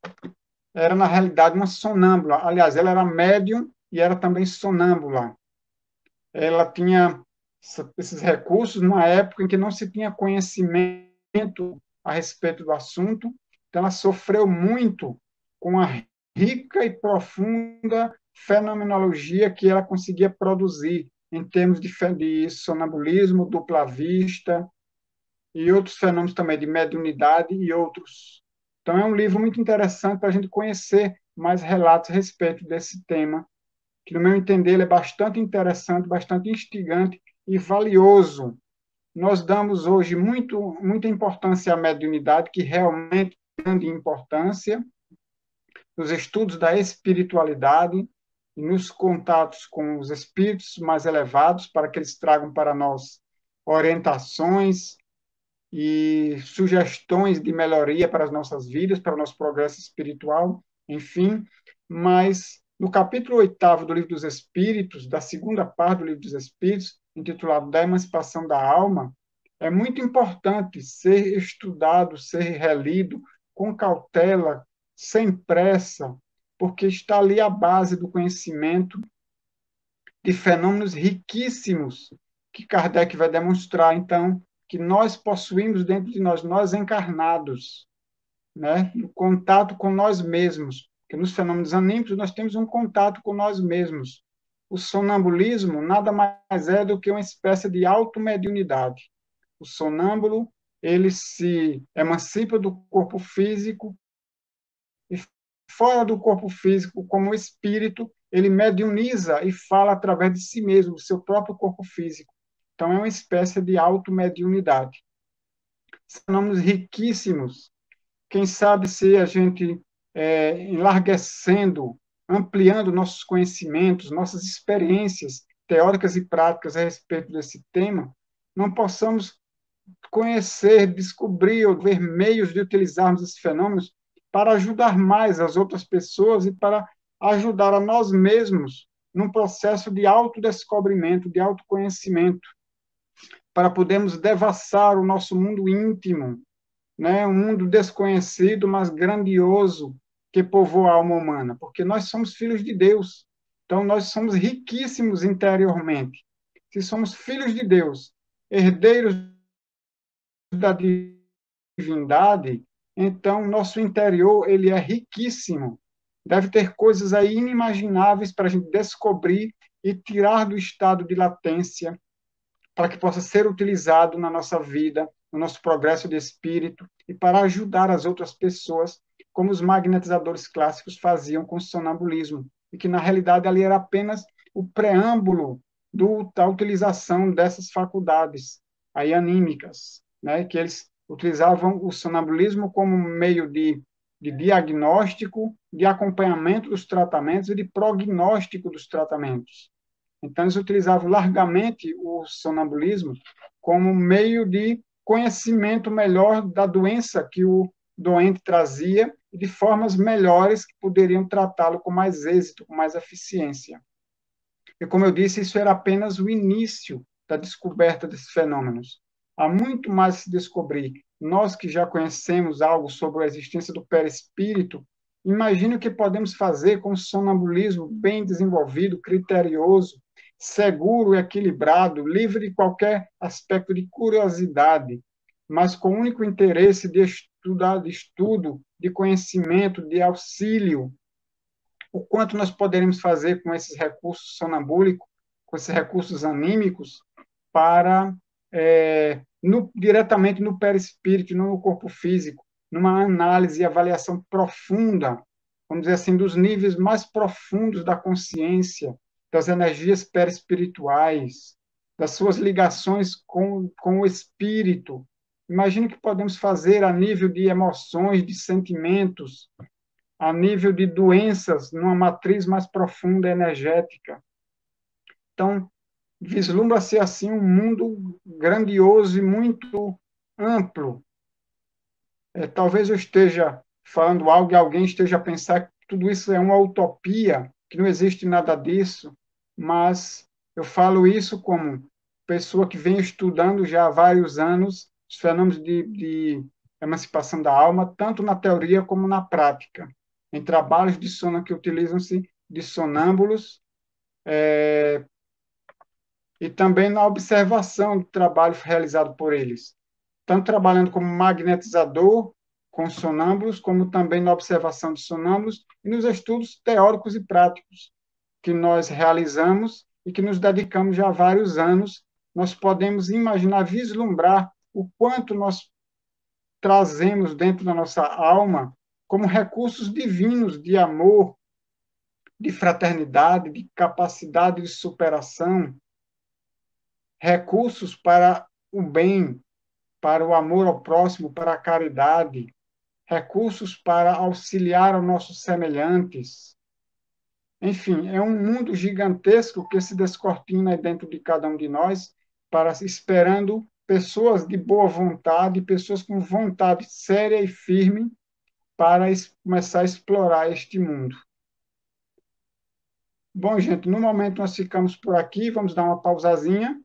era na realidade uma sonâmbula. Aliás, ela era médium e era também sonâmbula. Ela tinha esses recursos numa época em que não se tinha conhecimento a respeito do assunto, então ela sofreu muito com a rica e profunda fenomenologia que ela conseguia produzir em termos de, sonambulismo, dupla vista, e outros fenômenos também de mediunidade e outros. Então, é um livro muito interessante para a gente conhecer mais relatos a respeito desse tema, que, no meu entender, ele é bastante interessante, bastante instigante e valioso. Nós damos hoje muito, muita importância à mediunidade, que realmente tem é grande importância, nos estudos da espiritualidade, e nos contatos com os espíritos mais elevados, para que eles tragam para nós orientações, e sugestões de melhoria para as nossas vidas, para o nosso progresso espiritual, enfim. Mas no capítulo oitavo do Livro dos Espíritos, da segunda parte do Livro dos Espíritos, intitulado Da Emancipação da Alma, é muito importante ser estudado, ser relido com cautela, sem pressa, porque está ali a base do conhecimento de fenômenos riquíssimos que Kardec vai demonstrar. Então, que nós possuímos dentro de nós, nós encarnados, né? no contato com nós mesmos. Porque nos fenômenos anímicos nós temos um contato com nós mesmos. O sonambulismo nada mais é do que uma espécie de automediunidade. O sonâmbulo, ele se emancipa do corpo físico e fora do corpo físico, como espírito, ele mediuniza e fala através de si mesmo, do seu próprio corpo físico. Então, é uma espécie de automediunidade. São nomes riquíssimos. Quem sabe se a gente é, enlarguecendo, ampliando nossos conhecimentos, nossas experiências teóricas e práticas a respeito desse tema, não possamos conhecer, descobrir ou ver meios de utilizarmos esses fenômenos para ajudar mais as outras pessoas e para ajudar a nós mesmos num processo de autodescobrimento, de autoconhecimento, para podermos devassar o nosso mundo íntimo, né? um mundo desconhecido, mas grandioso, que povoa a alma humana, porque nós somos filhos de Deus. Então, nós somos riquíssimos interiormente. Se somos filhos de Deus, herdeiros da divindade, então nosso interior ele é riquíssimo. Deve ter coisas aí inimagináveis para a gente descobrir e tirar do estado de latência, para que possa ser utilizado na nossa vida, no nosso progresso de espírito e para ajudar as outras pessoas, como os magnetizadores clássicos faziam com o sonambulismo, e que na realidade ali era apenas o preâmbulo do, da utilização dessas faculdades aí anímicas, né, que eles utilizavam o sonambulismo como meio de, de diagnóstico, de acompanhamento dos tratamentos e de prognóstico dos tratamentos. Então, eles utilizavam largamente o sonambulismo como meio de conhecimento melhor da doença que o doente trazia e de formas melhores que poderiam tratá-lo com mais êxito, com mais eficiência. E, como eu disse, isso era apenas o início da descoberta desses fenômenos. Há muito mais se descobrir. Nós que já conhecemos algo sobre a existência do perispírito, imagine o que podemos fazer com o sonambulismo bem desenvolvido, criterioso, seguro, equilibrado, livre de qualquer aspecto de curiosidade, mas com o único interesse de estudar, de estudo, de conhecimento, de auxílio. O quanto nós poderemos fazer com esses recursos sonambúlicos, com esses recursos anímicos, para é, no, diretamente no perispírito, no corpo físico, numa análise e avaliação profunda, vamos dizer assim, dos níveis mais profundos da consciência, das energias perespirituais, das suas ligações com, com o espírito. Imagine o que podemos fazer a nível de emoções, de sentimentos, a nível de doenças, numa matriz mais profunda energética. Então, vislumbra-se assim um mundo grandioso e muito amplo. É, talvez eu esteja falando algo e alguém esteja a pensar que tudo isso é uma utopia, que não existe nada disso mas eu falo isso como pessoa que vem estudando já há vários anos os fenômenos de, de emancipação da alma, tanto na teoria como na prática, em trabalhos de sono que utilizam-se de sonâmbulos é, e também na observação do trabalho realizado por eles, tanto trabalhando como magnetizador com sonâmbulos, como também na observação de sonâmbulos e nos estudos teóricos e práticos que nós realizamos e que nos dedicamos já há vários anos, nós podemos imaginar, vislumbrar o quanto nós trazemos dentro da nossa alma como recursos divinos de amor, de fraternidade, de capacidade de superação, recursos para o bem, para o amor ao próximo, para a caridade, recursos para auxiliar os nossos semelhantes, enfim, é um mundo gigantesco que se descortina dentro de cada um de nós, para esperando pessoas de boa vontade, pessoas com vontade séria e firme para começar a explorar este mundo. Bom, gente, no momento nós ficamos por aqui, vamos dar uma pausazinha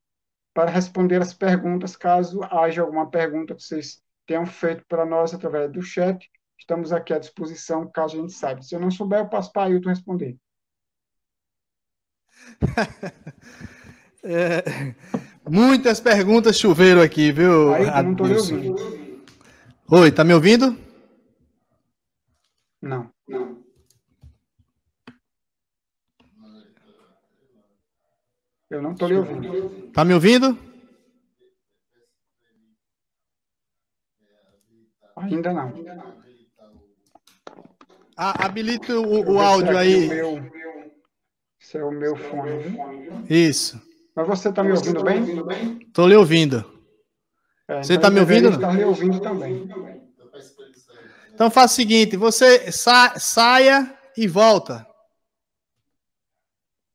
para responder as perguntas, caso haja alguma pergunta que vocês tenham feito para nós através do chat. Estamos aqui à disposição, caso a gente saiba. Se eu não souber, eu passo para a Ailton responder. é, muitas perguntas choveram aqui, viu? Aí, não tô me ouvindo. Oi, tá me ouvindo? Não, não. Eu não tô lhe ouvindo. Tá me ouvindo? Ainda não. Ah, habilita o, o áudio aí. O meu... Esse é o é meu fone. Isso. Mas você está me ouvindo bem? Estou lhe ouvindo. É, você então tá está me ouvindo? Estou me ouvindo também. Então faz o seguinte, você sa saia e volta.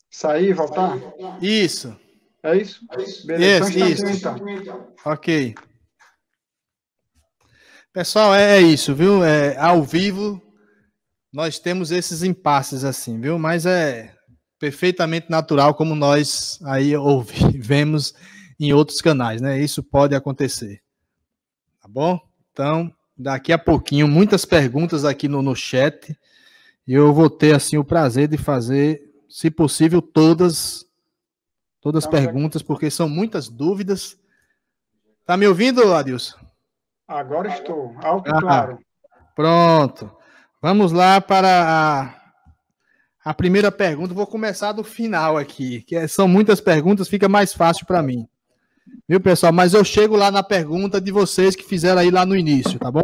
Sair e voltar? Isso. É isso? É isso. Beleza, então isso. Então. Ok. Pessoal, é, é isso, viu? É, ao vivo, nós temos esses impasses assim, viu? Mas é perfeitamente natural, como nós aí ouve, vemos em outros canais, né? Isso pode acontecer. Tá bom? Então, daqui a pouquinho, muitas perguntas aqui no, no chat. E eu vou ter, assim, o prazer de fazer, se possível, todas, todas as tá, perguntas, porque são muitas dúvidas. Tá me ouvindo, Adilson? Agora estou, alto e ah, claro. Pronto. Vamos lá para a a primeira pergunta, vou começar do final aqui, que é, são muitas perguntas, fica mais fácil para mim. Viu, pessoal? Mas eu chego lá na pergunta de vocês que fizeram aí lá no início, tá bom?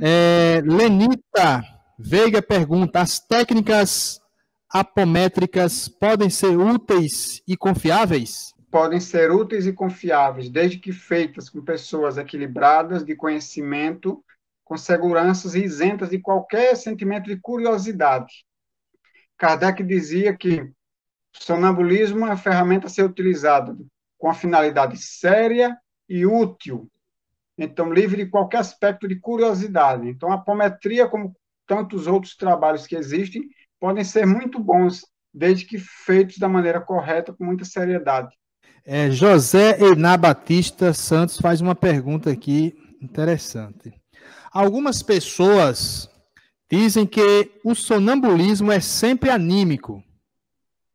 É, Lenita Veiga pergunta: as técnicas apométricas podem ser úteis e confiáveis? Podem ser úteis e confiáveis, desde que feitas com pessoas equilibradas de conhecimento, com seguranças e isentas de qualquer sentimento de curiosidade. Kardec dizia que sonambulismo é a ferramenta a ser utilizada com a finalidade séria e útil. Então, livre de qualquer aspecto de curiosidade. Então, a apometria, como tantos outros trabalhos que existem, podem ser muito bons, desde que feitos da maneira correta, com muita seriedade. É, José Einá Batista Santos faz uma pergunta aqui interessante. Algumas pessoas Dizem que o sonambulismo é sempre anímico.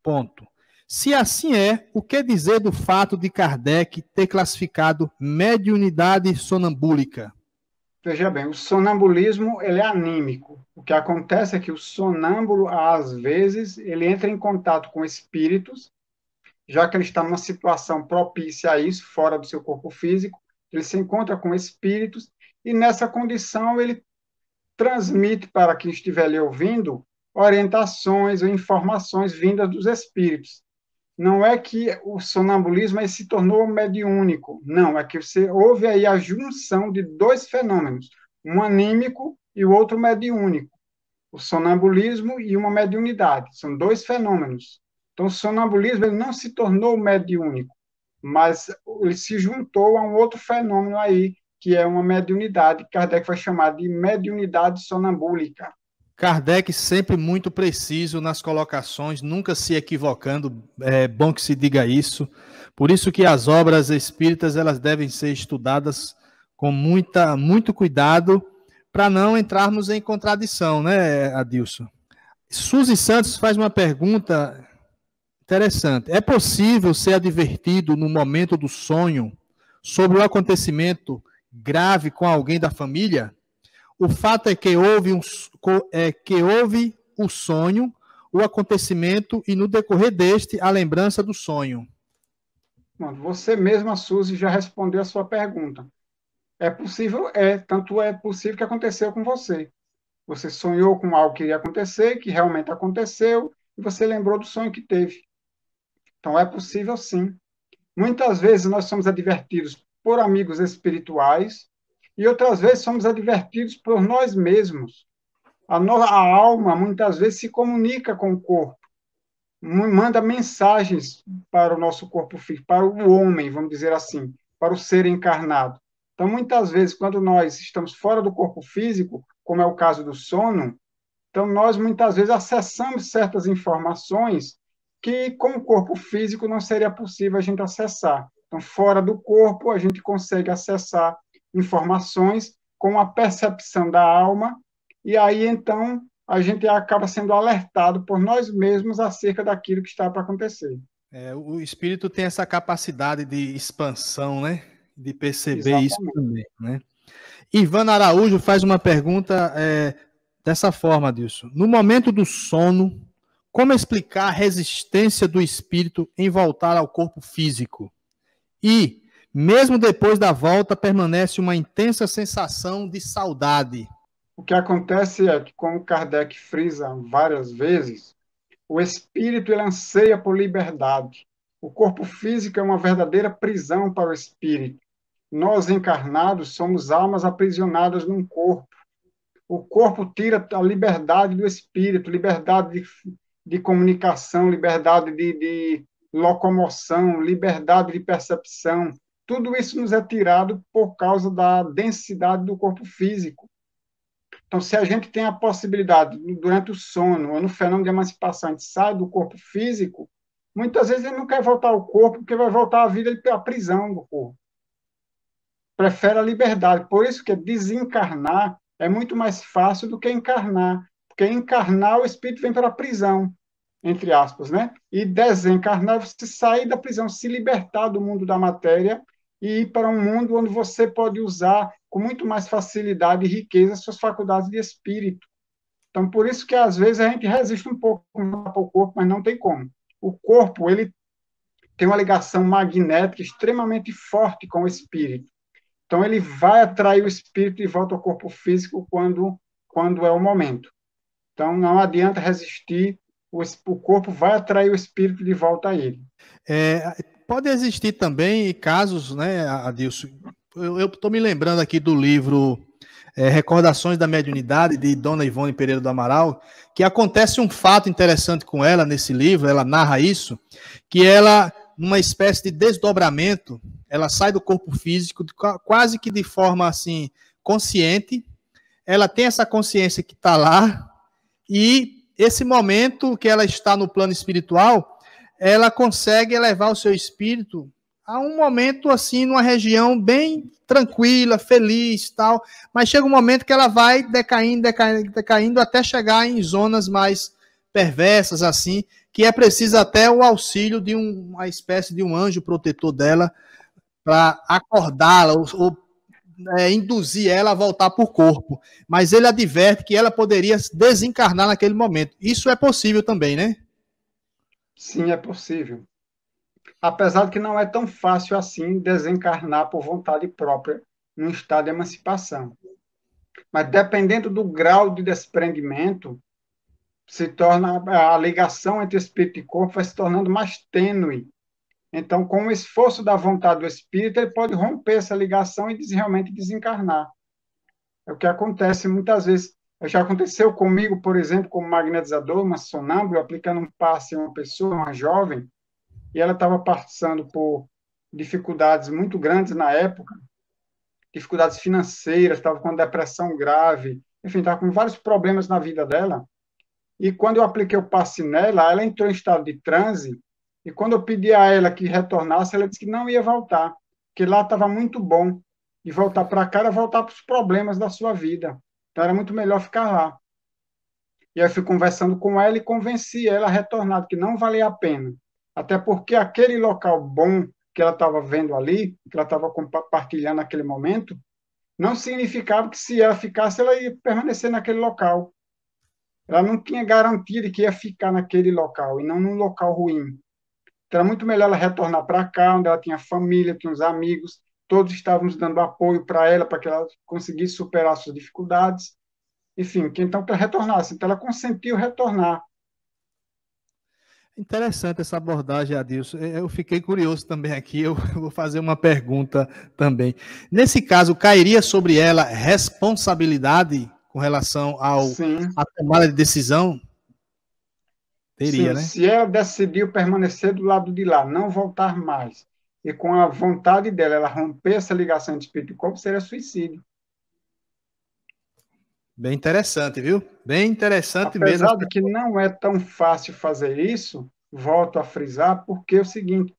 Ponto. Se assim é, o que dizer do fato de Kardec ter classificado mediunidade sonambúlica? Veja bem, o sonambulismo ele é anímico. O que acontece é que o sonâmbulo, às vezes, ele entra em contato com espíritos, já que ele está numa situação propícia a isso, fora do seu corpo físico, ele se encontra com espíritos e nessa condição ele transmite para quem estiver lhe ouvindo orientações ou informações vindas dos espíritos. Não é que o sonambulismo se tornou mediúnico, não, é que você houve aí a junção de dois fenômenos, um anímico e o outro mediúnico. O sonambulismo e uma mediunidade, são dois fenômenos. Então, o sonambulismo ele não se tornou mediúnico, mas ele se juntou a um outro fenômeno aí, que é uma mediunidade, Kardec vai chamar de mediunidade sonambúlica. Kardec sempre muito preciso nas colocações, nunca se equivocando, é bom que se diga isso. Por isso que as obras espíritas elas devem ser estudadas com muita, muito cuidado para não entrarmos em contradição, né, Adilson? Suzy Santos faz uma pergunta interessante. É possível ser advertido no momento do sonho sobre o acontecimento grave com alguém da família, o fato é que houve, um, é, que houve o sonho, o acontecimento e no decorrer deste a lembrança do sonho. Você mesma, Suzy, já respondeu a sua pergunta. É possível, é, tanto é possível que aconteceu com você. Você sonhou com algo que ia acontecer, que realmente aconteceu, e você lembrou do sonho que teve. Então é possível sim. Muitas vezes nós somos advertidos por amigos espirituais e outras vezes somos advertidos por nós mesmos. A, no, a alma muitas vezes se comunica com o corpo, manda mensagens para o nosso corpo físico, para o homem, vamos dizer assim, para o ser encarnado. Então, muitas vezes, quando nós estamos fora do corpo físico, como é o caso do sono, então nós muitas vezes acessamos certas informações que com o corpo físico não seria possível a gente acessar. Então, fora do corpo, a gente consegue acessar informações com a percepção da alma, e aí então a gente acaba sendo alertado por nós mesmos acerca daquilo que está para acontecer. É, o espírito tem essa capacidade de expansão, né? De perceber Exatamente. isso também, né? Ivan Araújo faz uma pergunta é, dessa forma, disso No momento do sono, como explicar a resistência do espírito em voltar ao corpo físico? E, mesmo depois da volta, permanece uma intensa sensação de saudade. O que acontece é que, como Kardec frisa várias vezes, o espírito ele anseia por liberdade. O corpo físico é uma verdadeira prisão para o espírito. Nós encarnados somos almas aprisionadas num corpo. O corpo tira a liberdade do espírito, liberdade de, de comunicação, liberdade de, de locomoção, liberdade de percepção, tudo isso nos é tirado por causa da densidade do corpo físico. Então, se a gente tem a possibilidade, durante o sono ou no fenômeno de emancipação, a gente sai do corpo físico, muitas vezes ele não quer voltar ao corpo, porque vai voltar à vida, à prisão do corpo. Prefere a liberdade. Por isso que desencarnar é muito mais fácil do que encarnar, porque encarnar o espírito vem para a prisão entre aspas, né? E desencarnar, você sair da prisão, se libertar do mundo da matéria e ir para um mundo onde você pode usar com muito mais facilidade e riqueza suas faculdades de espírito. Então, por isso que às vezes a gente resiste um pouco ao corpo, mas não tem como. O corpo, ele tem uma ligação magnética extremamente forte com o espírito. Então, ele vai atrair o espírito de volta ao corpo físico quando, quando é o momento. Então, não adianta resistir o, o corpo vai atrair o espírito de volta a ele. É, pode existir também casos, né, Adilson? Eu estou me lembrando aqui do livro é, Recordações da Mediunidade, de Dona Ivone Pereira do Amaral, que acontece um fato interessante com ela nesse livro, ela narra isso, que ela, numa espécie de desdobramento, ela sai do corpo físico quase que de forma assim consciente, ela tem essa consciência que está lá e esse momento que ela está no plano espiritual, ela consegue elevar o seu espírito a um momento assim, numa região bem tranquila, feliz, tal, mas chega um momento que ela vai decaindo, decaindo, decaindo até chegar em zonas mais perversas assim, que é preciso até o auxílio de um, uma espécie de um anjo protetor dela para acordá-la ou, ou é, induzir ela a voltar para o corpo. Mas ele adverte que ela poderia desencarnar naquele momento. Isso é possível também, né? Sim, é possível. Apesar de que não é tão fácil assim desencarnar por vontade própria num estado de emancipação. Mas dependendo do grau de desprendimento, se torna a ligação entre espírito e corpo vai se tornando mais tênue então, com o esforço da vontade do espírito, ele pode romper essa ligação e realmente desencarnar. É o que acontece muitas vezes. É, já aconteceu comigo, por exemplo, como magnetizador, uma sonâmbula, aplicando um passe a uma pessoa, uma jovem, e ela estava passando por dificuldades muito grandes na época, dificuldades financeiras, estava com depressão grave, enfim, estava com vários problemas na vida dela. E quando eu apliquei o passe nela, ela entrou em estado de transe e quando eu pedi a ela que retornasse, ela disse que não ia voltar, que lá estava muito bom. E voltar para cá era voltar para os problemas da sua vida. Então era muito melhor ficar lá. E aí eu fui conversando com ela e convenci ela a retornar, que não valia a pena. Até porque aquele local bom que ela estava vendo ali, que ela estava compartilhando naquele momento, não significava que se ela ficasse, ela ia permanecer naquele local. Ela não tinha garantia de que ia ficar naquele local e não num local ruim. Então, era muito melhor ela retornar para cá, onde ela tinha família, tinha uns amigos, todos estávamos dando apoio para ela, para que ela conseguisse superar suas dificuldades. Enfim, que então que ela retornasse. Então, ela consentiu retornar. Interessante essa abordagem, Adilson. Eu fiquei curioso também aqui. Eu vou fazer uma pergunta também. Nesse caso, cairia sobre ela responsabilidade com relação ao a tomada de decisão Teria, né? Se ela decidiu permanecer do lado de lá, não voltar mais, e com a vontade dela, ela romper essa ligação entre espírito e corpo, seria suicídio. Bem interessante, viu? Bem interessante Apesar mesmo. Apesar de que não é tão fácil fazer isso, volto a frisar, porque é o seguinte,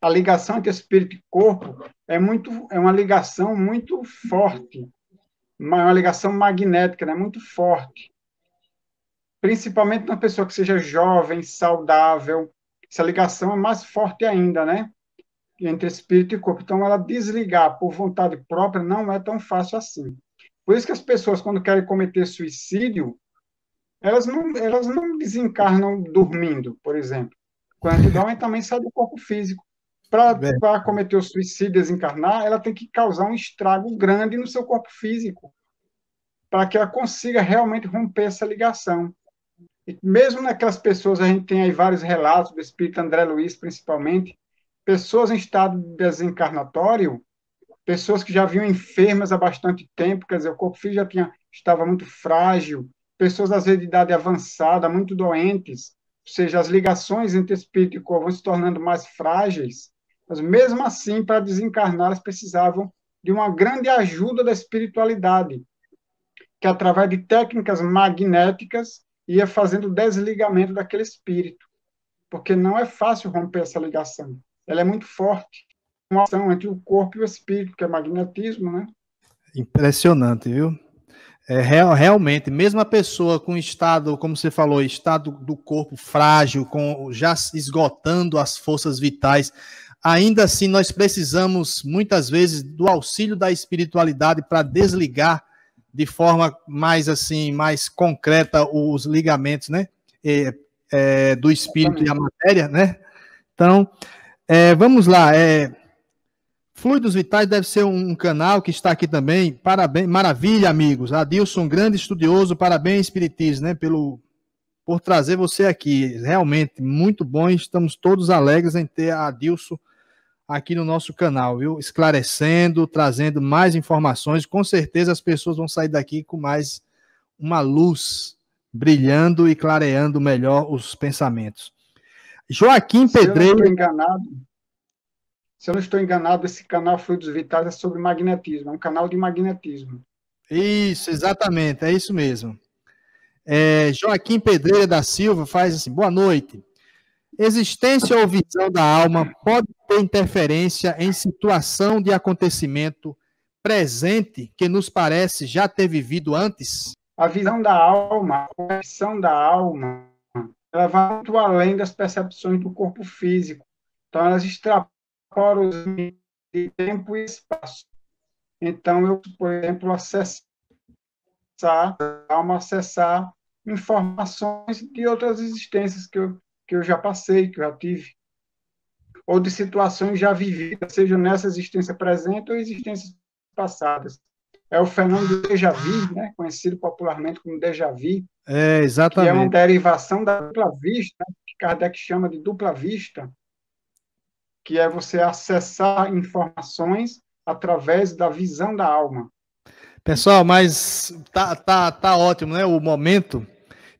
a ligação entre espírito e corpo é, muito, é uma ligação muito forte, uma, uma ligação magnética, né? muito forte principalmente numa pessoa que seja jovem, saudável, essa ligação é mais forte ainda, né? Entre espírito e corpo. Então, ela desligar por vontade própria não é tão fácil assim. Por isso que as pessoas, quando querem cometer suicídio, elas não, elas não desencarnam dormindo, por exemplo. Quando é dormem, também sai do corpo físico. Para cometer o suicídio, desencarnar, ela tem que causar um estrago grande no seu corpo físico, para que ela consiga realmente romper essa ligação. E mesmo naquelas pessoas, a gente tem aí vários relatos do espírito André Luiz, principalmente, pessoas em estado desencarnatório, pessoas que já vinham enfermas há bastante tempo, quer dizer, o corpo físico já tinha, estava muito frágil, pessoas às vezes de idade avançada, muito doentes, ou seja, as ligações entre espírito e corpo vão se tornando mais frágeis, mas mesmo assim, para desencarnar, elas precisavam de uma grande ajuda da espiritualidade, que através de técnicas magnéticas ia fazendo desligamento daquele espírito, porque não é fácil romper essa ligação. Ela é muito forte, uma ação entre o corpo e o espírito, que é magnetismo, né? Impressionante, viu? É, real, realmente, mesmo a pessoa com estado, como você falou, estado do corpo frágil, com já esgotando as forças vitais, ainda assim nós precisamos muitas vezes do auxílio da espiritualidade para desligar de forma mais assim, mais concreta os ligamentos, né? É, é, do espírito e a matéria, né? Então, é, vamos lá. É, Fluidos Vitais deve ser um canal que está aqui também. Parabéns, maravilha, amigos. Adilson, grande estudioso, parabéns, Espiritismo, né? Pelo, por trazer você aqui. Realmente, muito bom. Estamos todos alegres em ter a Adilson aqui no nosso canal, viu? Esclarecendo, trazendo mais informações. Com certeza as pessoas vão sair daqui com mais uma luz brilhando e clareando melhor os pensamentos. Joaquim Pedreiro. Se eu não estou enganado, se eu não estou enganado, esse canal dos Vitais é sobre magnetismo, é um canal de magnetismo. Isso, exatamente, é isso mesmo. É, Joaquim Pedreira da Silva faz assim: boa noite. Existência ou visão da alma pode ter interferência em situação de acontecimento presente que nos parece já ter vivido antes? A visão da alma, a percepção da alma, ela vai muito além das percepções do corpo físico. Então, elas extrapolam os de tempo e espaço. Então, eu, por exemplo, acessar a alma, acessar informações de outras existências que eu que eu já passei, que eu já tive, ou de situações já vividas, seja nessa existência presente ou existências passadas. É o fenômeno do déjà vu, né? conhecido popularmente como déjà vu, é, exatamente. que é uma derivação da dupla vista, né? que Kardec chama de dupla vista, que é você acessar informações através da visão da alma. Pessoal, mas tá, tá, tá ótimo, né? O momento.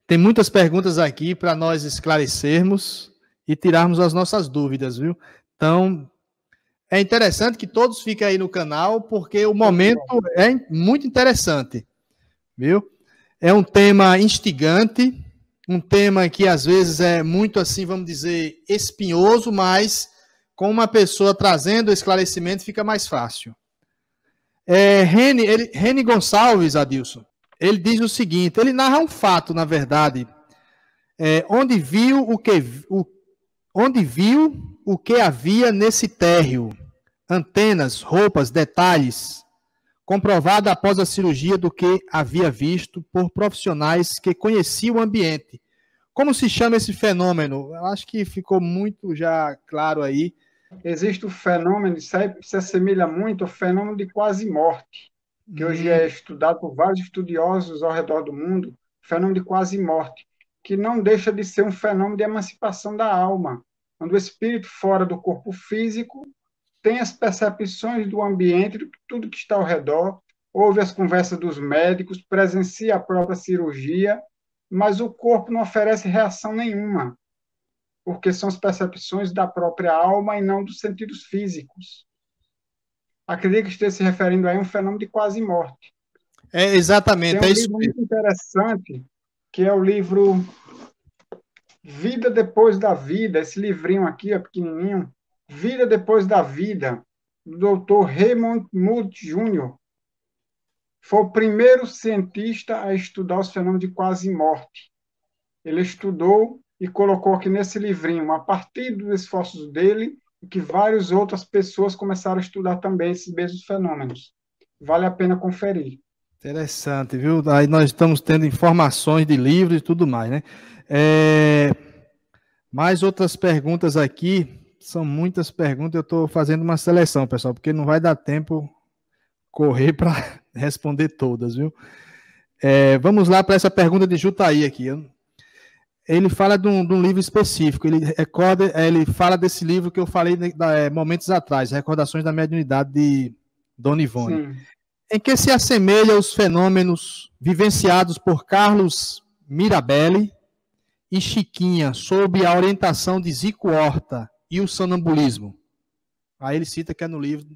Tem muitas perguntas aqui para nós esclarecermos e tirarmos as nossas dúvidas, viu? Então, é interessante que todos fiquem aí no canal, porque o momento é muito interessante, viu? É um tema instigante, um tema que às vezes é muito assim, vamos dizer, espinhoso, mas com uma pessoa trazendo esclarecimento fica mais fácil. É, ele, Rene Gonçalves, Adilson, ele diz o seguinte: ele narra um fato, na verdade, é, onde viu o que o, onde viu o que havia nesse térreo, antenas, roupas, detalhes, comprovado após a cirurgia do que havia visto por profissionais que conheciam o ambiente. Como se chama esse fenômeno? Eu acho que ficou muito já claro aí. Existe o fenômeno, se assemelha muito ao fenômeno de quase morte que hoje é estudado por vários estudiosos ao redor do mundo, fenômeno de quase morte, que não deixa de ser um fenômeno de emancipação da alma, quando o espírito fora do corpo físico tem as percepções do ambiente, de tudo que está ao redor, ouve as conversas dos médicos, presencia a própria cirurgia, mas o corpo não oferece reação nenhuma, porque são as percepções da própria alma e não dos sentidos físicos acredito que esteja se referindo aí a um fenômeno de quase morte. É, exatamente. Tem um é livro muito interessante, que é o livro Vida Depois da Vida, esse livrinho aqui, ó, pequenininho, Vida Depois da Vida, do Dr. Raymond Mood Jr. Foi o primeiro cientista a estudar os fenômenos de quase morte. Ele estudou e colocou aqui nesse livrinho, a partir dos esforços dele, que várias outras pessoas começaram a estudar também esses mesmos fenômenos. Vale a pena conferir. Interessante, viu? Aí nós estamos tendo informações de livros e tudo mais, né? É... Mais outras perguntas aqui. São muitas perguntas. Eu estou fazendo uma seleção, pessoal, porque não vai dar tempo correr para responder todas, viu? É... Vamos lá para essa pergunta de Jutaí aqui. Eu ele fala de um, de um, livro específico, ele, recorda, é, ele fala desse livro que eu falei da, é, momentos atrás, Recordações da Mediunidade de Dona Ivone, Sim. em que se assemelha os fenômenos vivenciados por Carlos Mirabelli e Chiquinha sob a orientação de Zico Horta e o sonambulismo. Aí ele cita que é no livro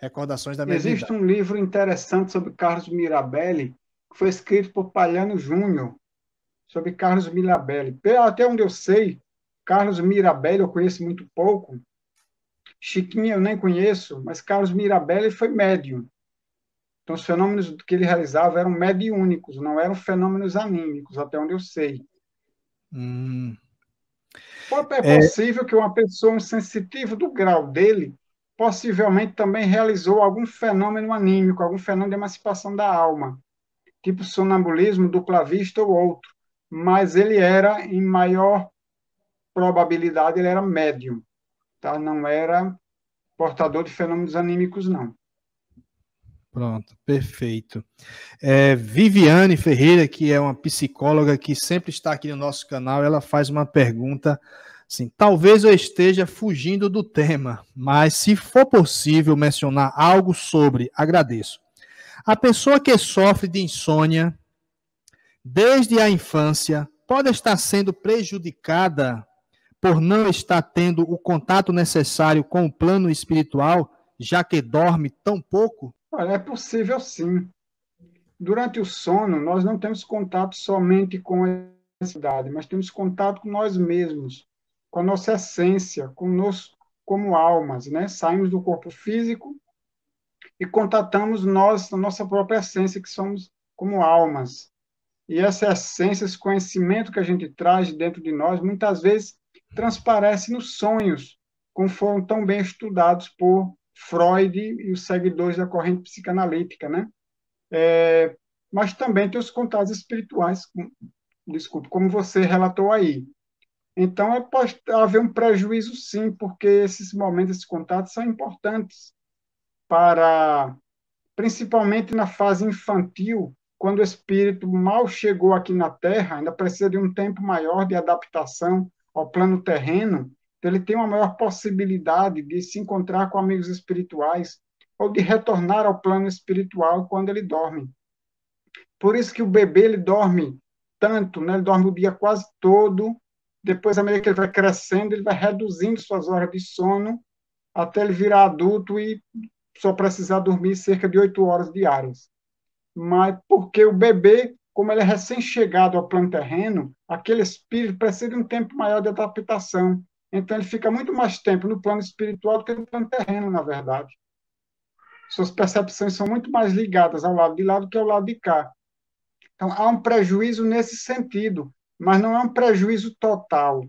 Recordações da Mediunidade. Existe um livro interessante sobre Carlos Mirabelli que foi escrito por Palhano Júnior, sobre Carlos Mirabelli. Até onde eu sei, Carlos Mirabelli eu conheço muito pouco, Chiquinha eu nem conheço, mas Carlos Mirabelli foi médium. Então, os fenômenos que ele realizava eram mediúnicos, não eram fenômenos anímicos, até onde eu sei. Hum. É, é possível é... que uma pessoa, um sensitivo do grau dele, possivelmente também realizou algum fenômeno anímico, algum fenômeno de emancipação da alma, tipo sonambulismo, dupla vista ou outro mas ele era, em maior probabilidade, ele era médium, tá? não era portador de fenômenos anímicos, não. Pronto, perfeito. É, Viviane Ferreira, que é uma psicóloga que sempre está aqui no nosso canal, ela faz uma pergunta assim: talvez eu esteja fugindo do tema, mas se for possível mencionar algo sobre, agradeço. A pessoa que sofre de insônia desde a infância, pode estar sendo prejudicada por não estar tendo o contato necessário com o plano espiritual, já que dorme tão pouco? Olha, é possível sim. Durante o sono, nós não temos contato somente com a cidade, mas temos contato com nós mesmos, com a nossa essência, conosco como almas, né? Saímos do corpo físico e contatamos nós, a nossa própria essência, que somos como almas. E essa é essência, esse conhecimento que a gente traz dentro de nós, muitas vezes transparece nos sonhos, como foram tão bem estudados por Freud e os seguidores da corrente psicanalítica, né? É, mas também tem os contatos espirituais, desculpe, como você relatou aí. Então, é, pode haver um prejuízo, sim, porque esses momentos, esses contatos são importantes para, principalmente na fase infantil, quando o espírito mal chegou aqui na Terra, ainda precisa de um tempo maior de adaptação ao plano terreno, então ele tem uma maior possibilidade de se encontrar com amigos espirituais ou de retornar ao plano espiritual quando ele dorme. Por isso que o bebê ele dorme tanto, né? ele dorme o dia quase todo, depois, à medida que ele vai crescendo, ele vai reduzindo suas horas de sono até ele virar adulto e só precisar dormir cerca de oito horas diárias mas porque o bebê, como ele é recém-chegado ao plano terreno, aquele espírito precisa de um tempo maior de adaptação. Então, ele fica muito mais tempo no plano espiritual do que no plano terreno, na verdade. Suas percepções são muito mais ligadas ao lado de lá do que ao lado de cá. Então, há um prejuízo nesse sentido, mas não é um prejuízo total,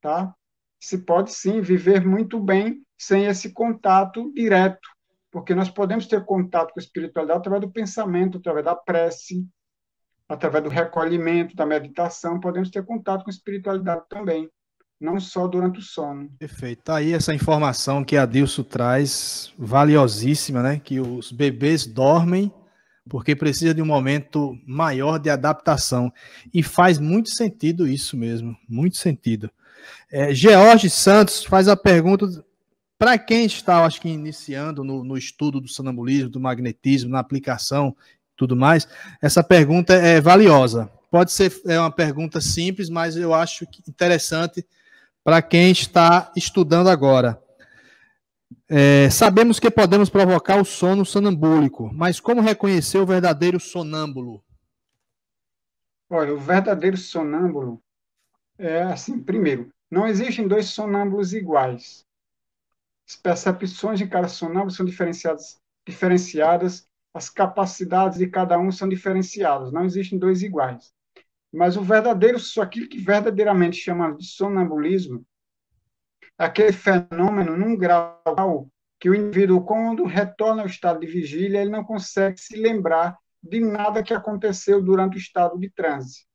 tá? Se pode, sim, viver muito bem sem esse contato direto porque nós podemos ter contato com a espiritualidade através do pensamento, através da prece, através do recolhimento, da meditação, podemos ter contato com a espiritualidade também, não só durante o sono. Perfeito. Tá aí essa informação que a Dilso traz, valiosíssima, né? Que os bebês dormem porque precisa de um momento maior de adaptação. E faz muito sentido isso mesmo, muito sentido. É, George Santos faz a pergunta para quem está, acho que, iniciando no, no, estudo do sonambulismo, do magnetismo, na aplicação tudo mais, essa pergunta é valiosa. Pode ser é uma pergunta simples, mas eu acho interessante para quem está estudando agora. É, sabemos que podemos provocar o sono sonambúlico, mas como reconhecer o verdadeiro sonâmbulo? Olha, o verdadeiro sonâmbulo é assim: primeiro, não existem dois sonâmbulos iguais as percepções encarnacionais são diferenciadas, diferenciadas, as capacidades de cada um são diferenciadas, não existem dois iguais. Mas o verdadeiro, só aquilo que verdadeiramente chamamos de sonambulismo, é aquele fenômeno num grau que o indivíduo, quando retorna ao estado de vigília, ele não consegue se lembrar de nada que aconteceu durante o estado de transe.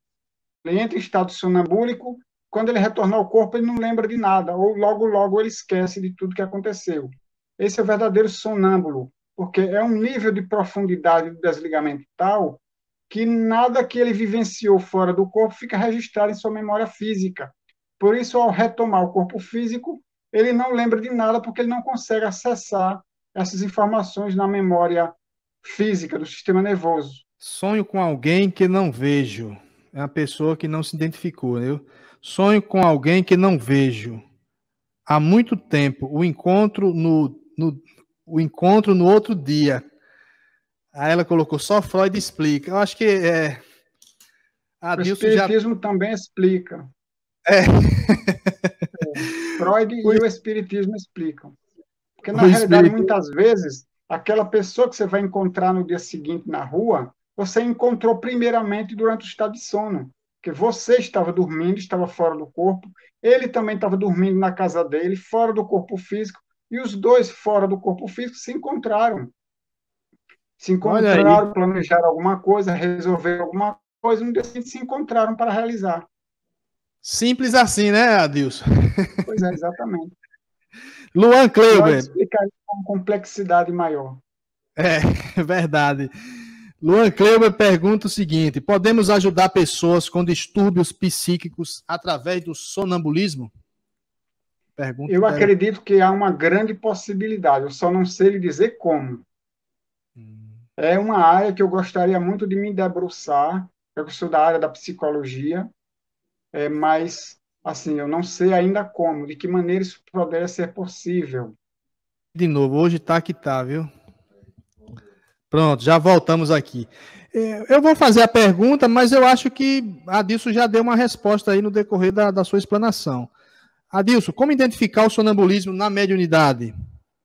Ele entra em estado sonambúlico quando ele retorna ao corpo, ele não lembra de nada, ou logo, logo ele esquece de tudo que aconteceu. Esse é o verdadeiro sonâmbulo, porque é um nível de profundidade do desligamento tal que nada que ele vivenciou fora do corpo fica registrado em sua memória física. Por isso, ao retomar o corpo físico, ele não lembra de nada porque ele não consegue acessar essas informações na memória física do sistema nervoso. Sonho com alguém que não vejo. É uma pessoa que não se identificou. Né? Eu, Sonho com alguém que não vejo. Há muito tempo. O encontro no, no, o encontro no outro dia. Aí ela colocou só Freud explica. Eu acho que é. A o Dilson espiritismo já... também explica. É. é. Freud o... e o espiritismo explicam. Porque, na o realidade, espírito. muitas vezes, aquela pessoa que você vai encontrar no dia seguinte na rua, você encontrou primeiramente durante o estado de sono. Porque você estava dormindo, estava fora do corpo, ele também estava dormindo na casa dele, fora do corpo físico, e os dois fora do corpo físico se encontraram. Se encontraram, planejaram alguma coisa, resolveram alguma coisa, um dia se encontraram para realizar. Simples assim, né, Adilson? Pois é, exatamente. Luan Kleber. explicar com complexidade maior. É, verdade. Luan Kleber pergunta o seguinte: podemos ajudar pessoas com distúrbios psíquicos através do sonambulismo? Pergunta Eu acredito que há uma grande possibilidade, eu só não sei lhe dizer como. Hum. É uma área que eu gostaria muito de me debruçar, eu sou da área da psicologia, é, mas, assim, eu não sei ainda como, de que maneira isso poderia ser possível. De novo, hoje tá que tá, viu? Pronto, já voltamos aqui. É, eu vou fazer a pergunta, mas eu acho que Adilson já deu uma resposta aí no decorrer da, da sua explanação. Adilson, como identificar o sonambulismo na mediunidade?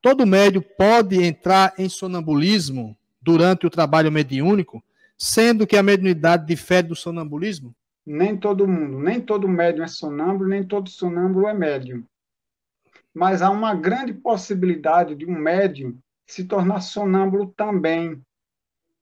Todo médio pode entrar em sonambulismo durante o trabalho mediúnico, sendo que a mediunidade difere do sonambulismo? Nem todo mundo, nem todo médium é sonâmbulo, nem todo sonâmbulo é médium. Mas há uma grande possibilidade de um médium se tornar sonâmbulo também,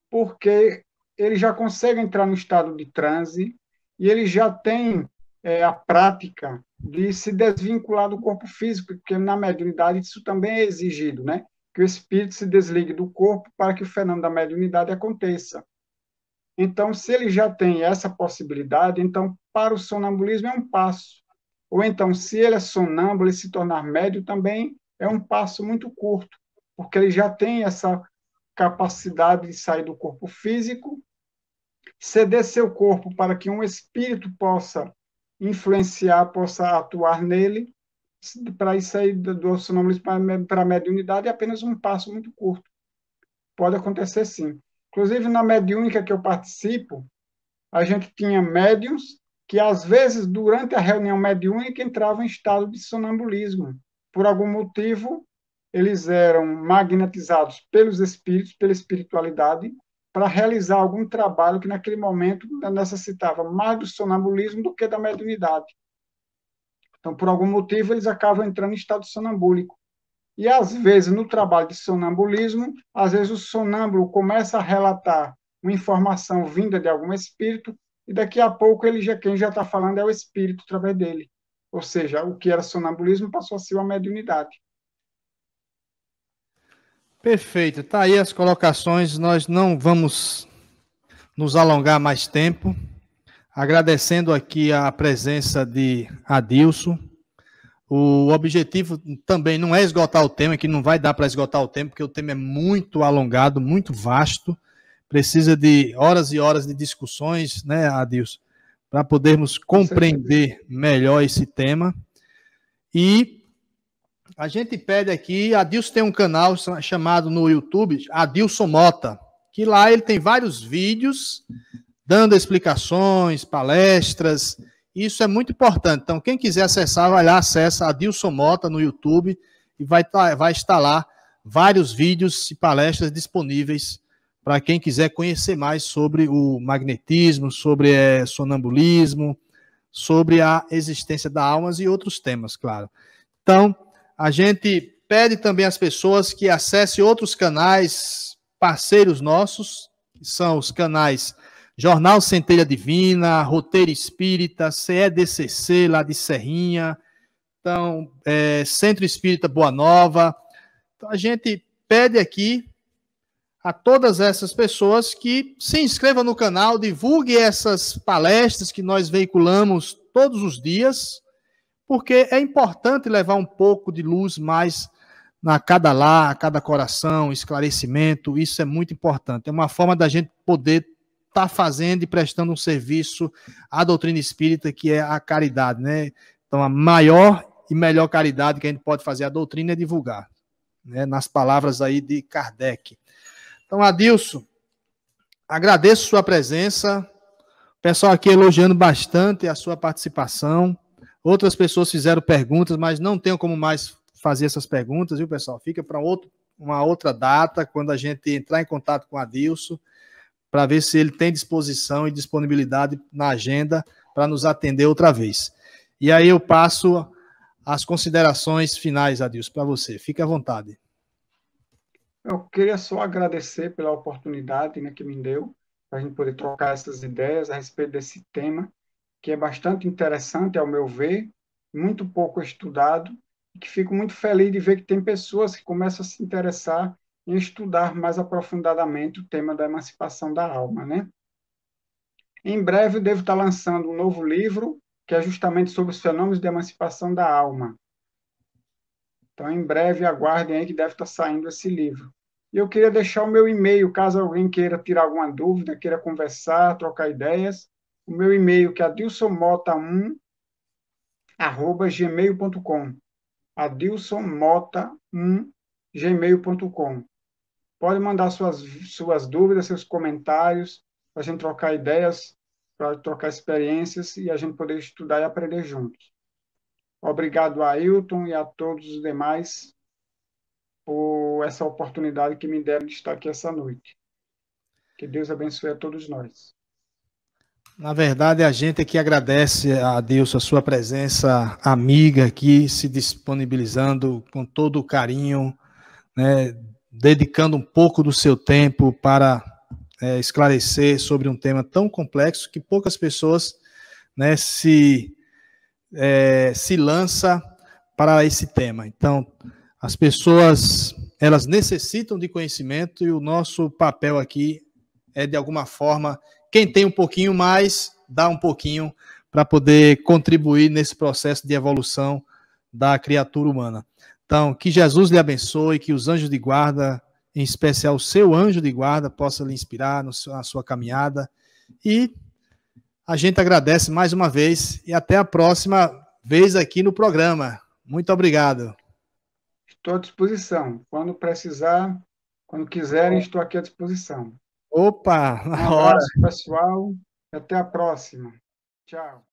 porque ele já consegue entrar no estado de transe e ele já tem é, a prática de se desvincular do corpo físico, porque na mediunidade isso também é exigido, né? Que o espírito se desligue do corpo para que o fenômeno da mediunidade aconteça. Então, se ele já tem essa possibilidade, então para o sonambulismo é um passo. Ou então, se ele é sonâmbulo e se tornar médio também é um passo muito curto, porque ele já tem essa capacidade de sair do corpo físico, ceder seu corpo para que um espírito possa influenciar, possa atuar nele, para isso aí do sonambulismo para a mediunidade é apenas um passo muito curto. Pode acontecer sim. Inclusive, na mediúnica que eu participo, a gente tinha médiums que, às vezes, durante a reunião mediúnica, entravam em estado de sonambulismo. Por algum motivo, eles eram magnetizados pelos espíritos, pela espiritualidade, para realizar algum trabalho que naquele momento necessitava mais do sonambulismo do que da mediunidade. Então, por algum motivo, eles acabam entrando em estado sonambúlico. E às vezes, no trabalho de sonambulismo, às vezes o sonâmbulo começa a relatar uma informação vinda de algum espírito e daqui a pouco ele já quem já está falando é o espírito através dele. Ou seja, o que era sonambulismo passou a ser uma mediunidade. Perfeito, tá aí as colocações. Nós não vamos nos alongar mais tempo. Agradecendo aqui a presença de Adilson. O objetivo também não é esgotar o tema, que não vai dar para esgotar o tempo, porque o tema é muito alongado, muito vasto, precisa de horas e horas de discussões, né, Adilson, para podermos compreender melhor esse tema. E a gente pede aqui, Adilson tem um canal chamado no YouTube, Adilson Mota, que lá ele tem vários vídeos dando explicações, palestras. Isso é muito importante. Então, quem quiser acessar, vai lá, acessa Adilson Mota no YouTube e vai, tá, vai estar lá vários vídeos e palestras disponíveis para quem quiser conhecer mais sobre o magnetismo, sobre é, sonambulismo, sobre a existência da almas e outros temas, claro. Então, a gente pede também às pessoas que acessem outros canais parceiros nossos, que são os canais Jornal Centelha Divina, Roteiro Espírita, CEDCC lá de Serrinha, então, é, Centro Espírita Boa Nova. Então, a gente pede aqui a todas essas pessoas que se inscrevam no canal, divulgue essas palestras que nós veiculamos todos os dias porque é importante levar um pouco de luz mais a cada lá, a cada coração, esclarecimento, isso é muito importante. É uma forma da gente poder estar tá fazendo e prestando um serviço à doutrina espírita, que é a caridade, né? Então, a maior e melhor caridade que a gente pode fazer à doutrina é divulgar, né? Nas palavras aí de Kardec. Então, Adilson, agradeço sua presença. O pessoal aqui elogiando bastante a sua participação. Outras pessoas fizeram perguntas, mas não tenho como mais fazer essas perguntas, viu, pessoal? Fica para uma outra data, quando a gente entrar em contato com a Adilson, para ver se ele tem disposição e disponibilidade na agenda para nos atender outra vez. E aí eu passo as considerações finais, Adilson, para você. Fique à vontade. Eu queria só agradecer pela oportunidade né, que me deu para a gente poder trocar essas ideias a respeito desse tema que é bastante interessante, ao meu ver, muito pouco estudado, e que fico muito feliz de ver que tem pessoas que começam a se interessar em estudar mais aprofundadamente o tema da emancipação da alma, né? Em breve eu devo estar lançando um novo livro, que é justamente sobre os fenômenos de emancipação da alma. Então, em breve, aguardem aí que deve estar saindo esse livro. E eu queria deixar o meu e-mail, caso alguém queira tirar alguma dúvida, queira conversar, trocar ideias o meu e-mail, que é adilsonmota1, arroba gmail.com. adilsonmota1, gmail.com. Pode mandar suas, suas dúvidas, seus comentários, para a gente trocar ideias, para trocar experiências e a gente poder estudar e aprender juntos. Obrigado a Ailton e a todos os demais por essa oportunidade que me deram de estar aqui essa noite. Que Deus abençoe a todos nós. Na verdade, a gente aqui é agradece a Deus a sua presença amiga aqui, se disponibilizando com todo o carinho, né, dedicando um pouco do seu tempo para é, esclarecer sobre um tema tão complexo que poucas pessoas né, se, é, se lança para esse tema. Então, as pessoas elas necessitam de conhecimento e o nosso papel aqui é de alguma forma quem tem um pouquinho mais, dá um pouquinho para poder contribuir nesse processo de evolução da criatura humana. Então, que Jesus lhe abençoe, que os anjos de guarda, em especial o seu anjo de guarda, possa lhe inspirar na sua caminhada. E a gente agradece mais uma vez e até a próxima vez aqui no programa. Muito obrigado. Estou à disposição. Quando precisar, quando quiserem, estou aqui à disposição. Opa, na um hora. pessoal. Até a próxima. Tchau.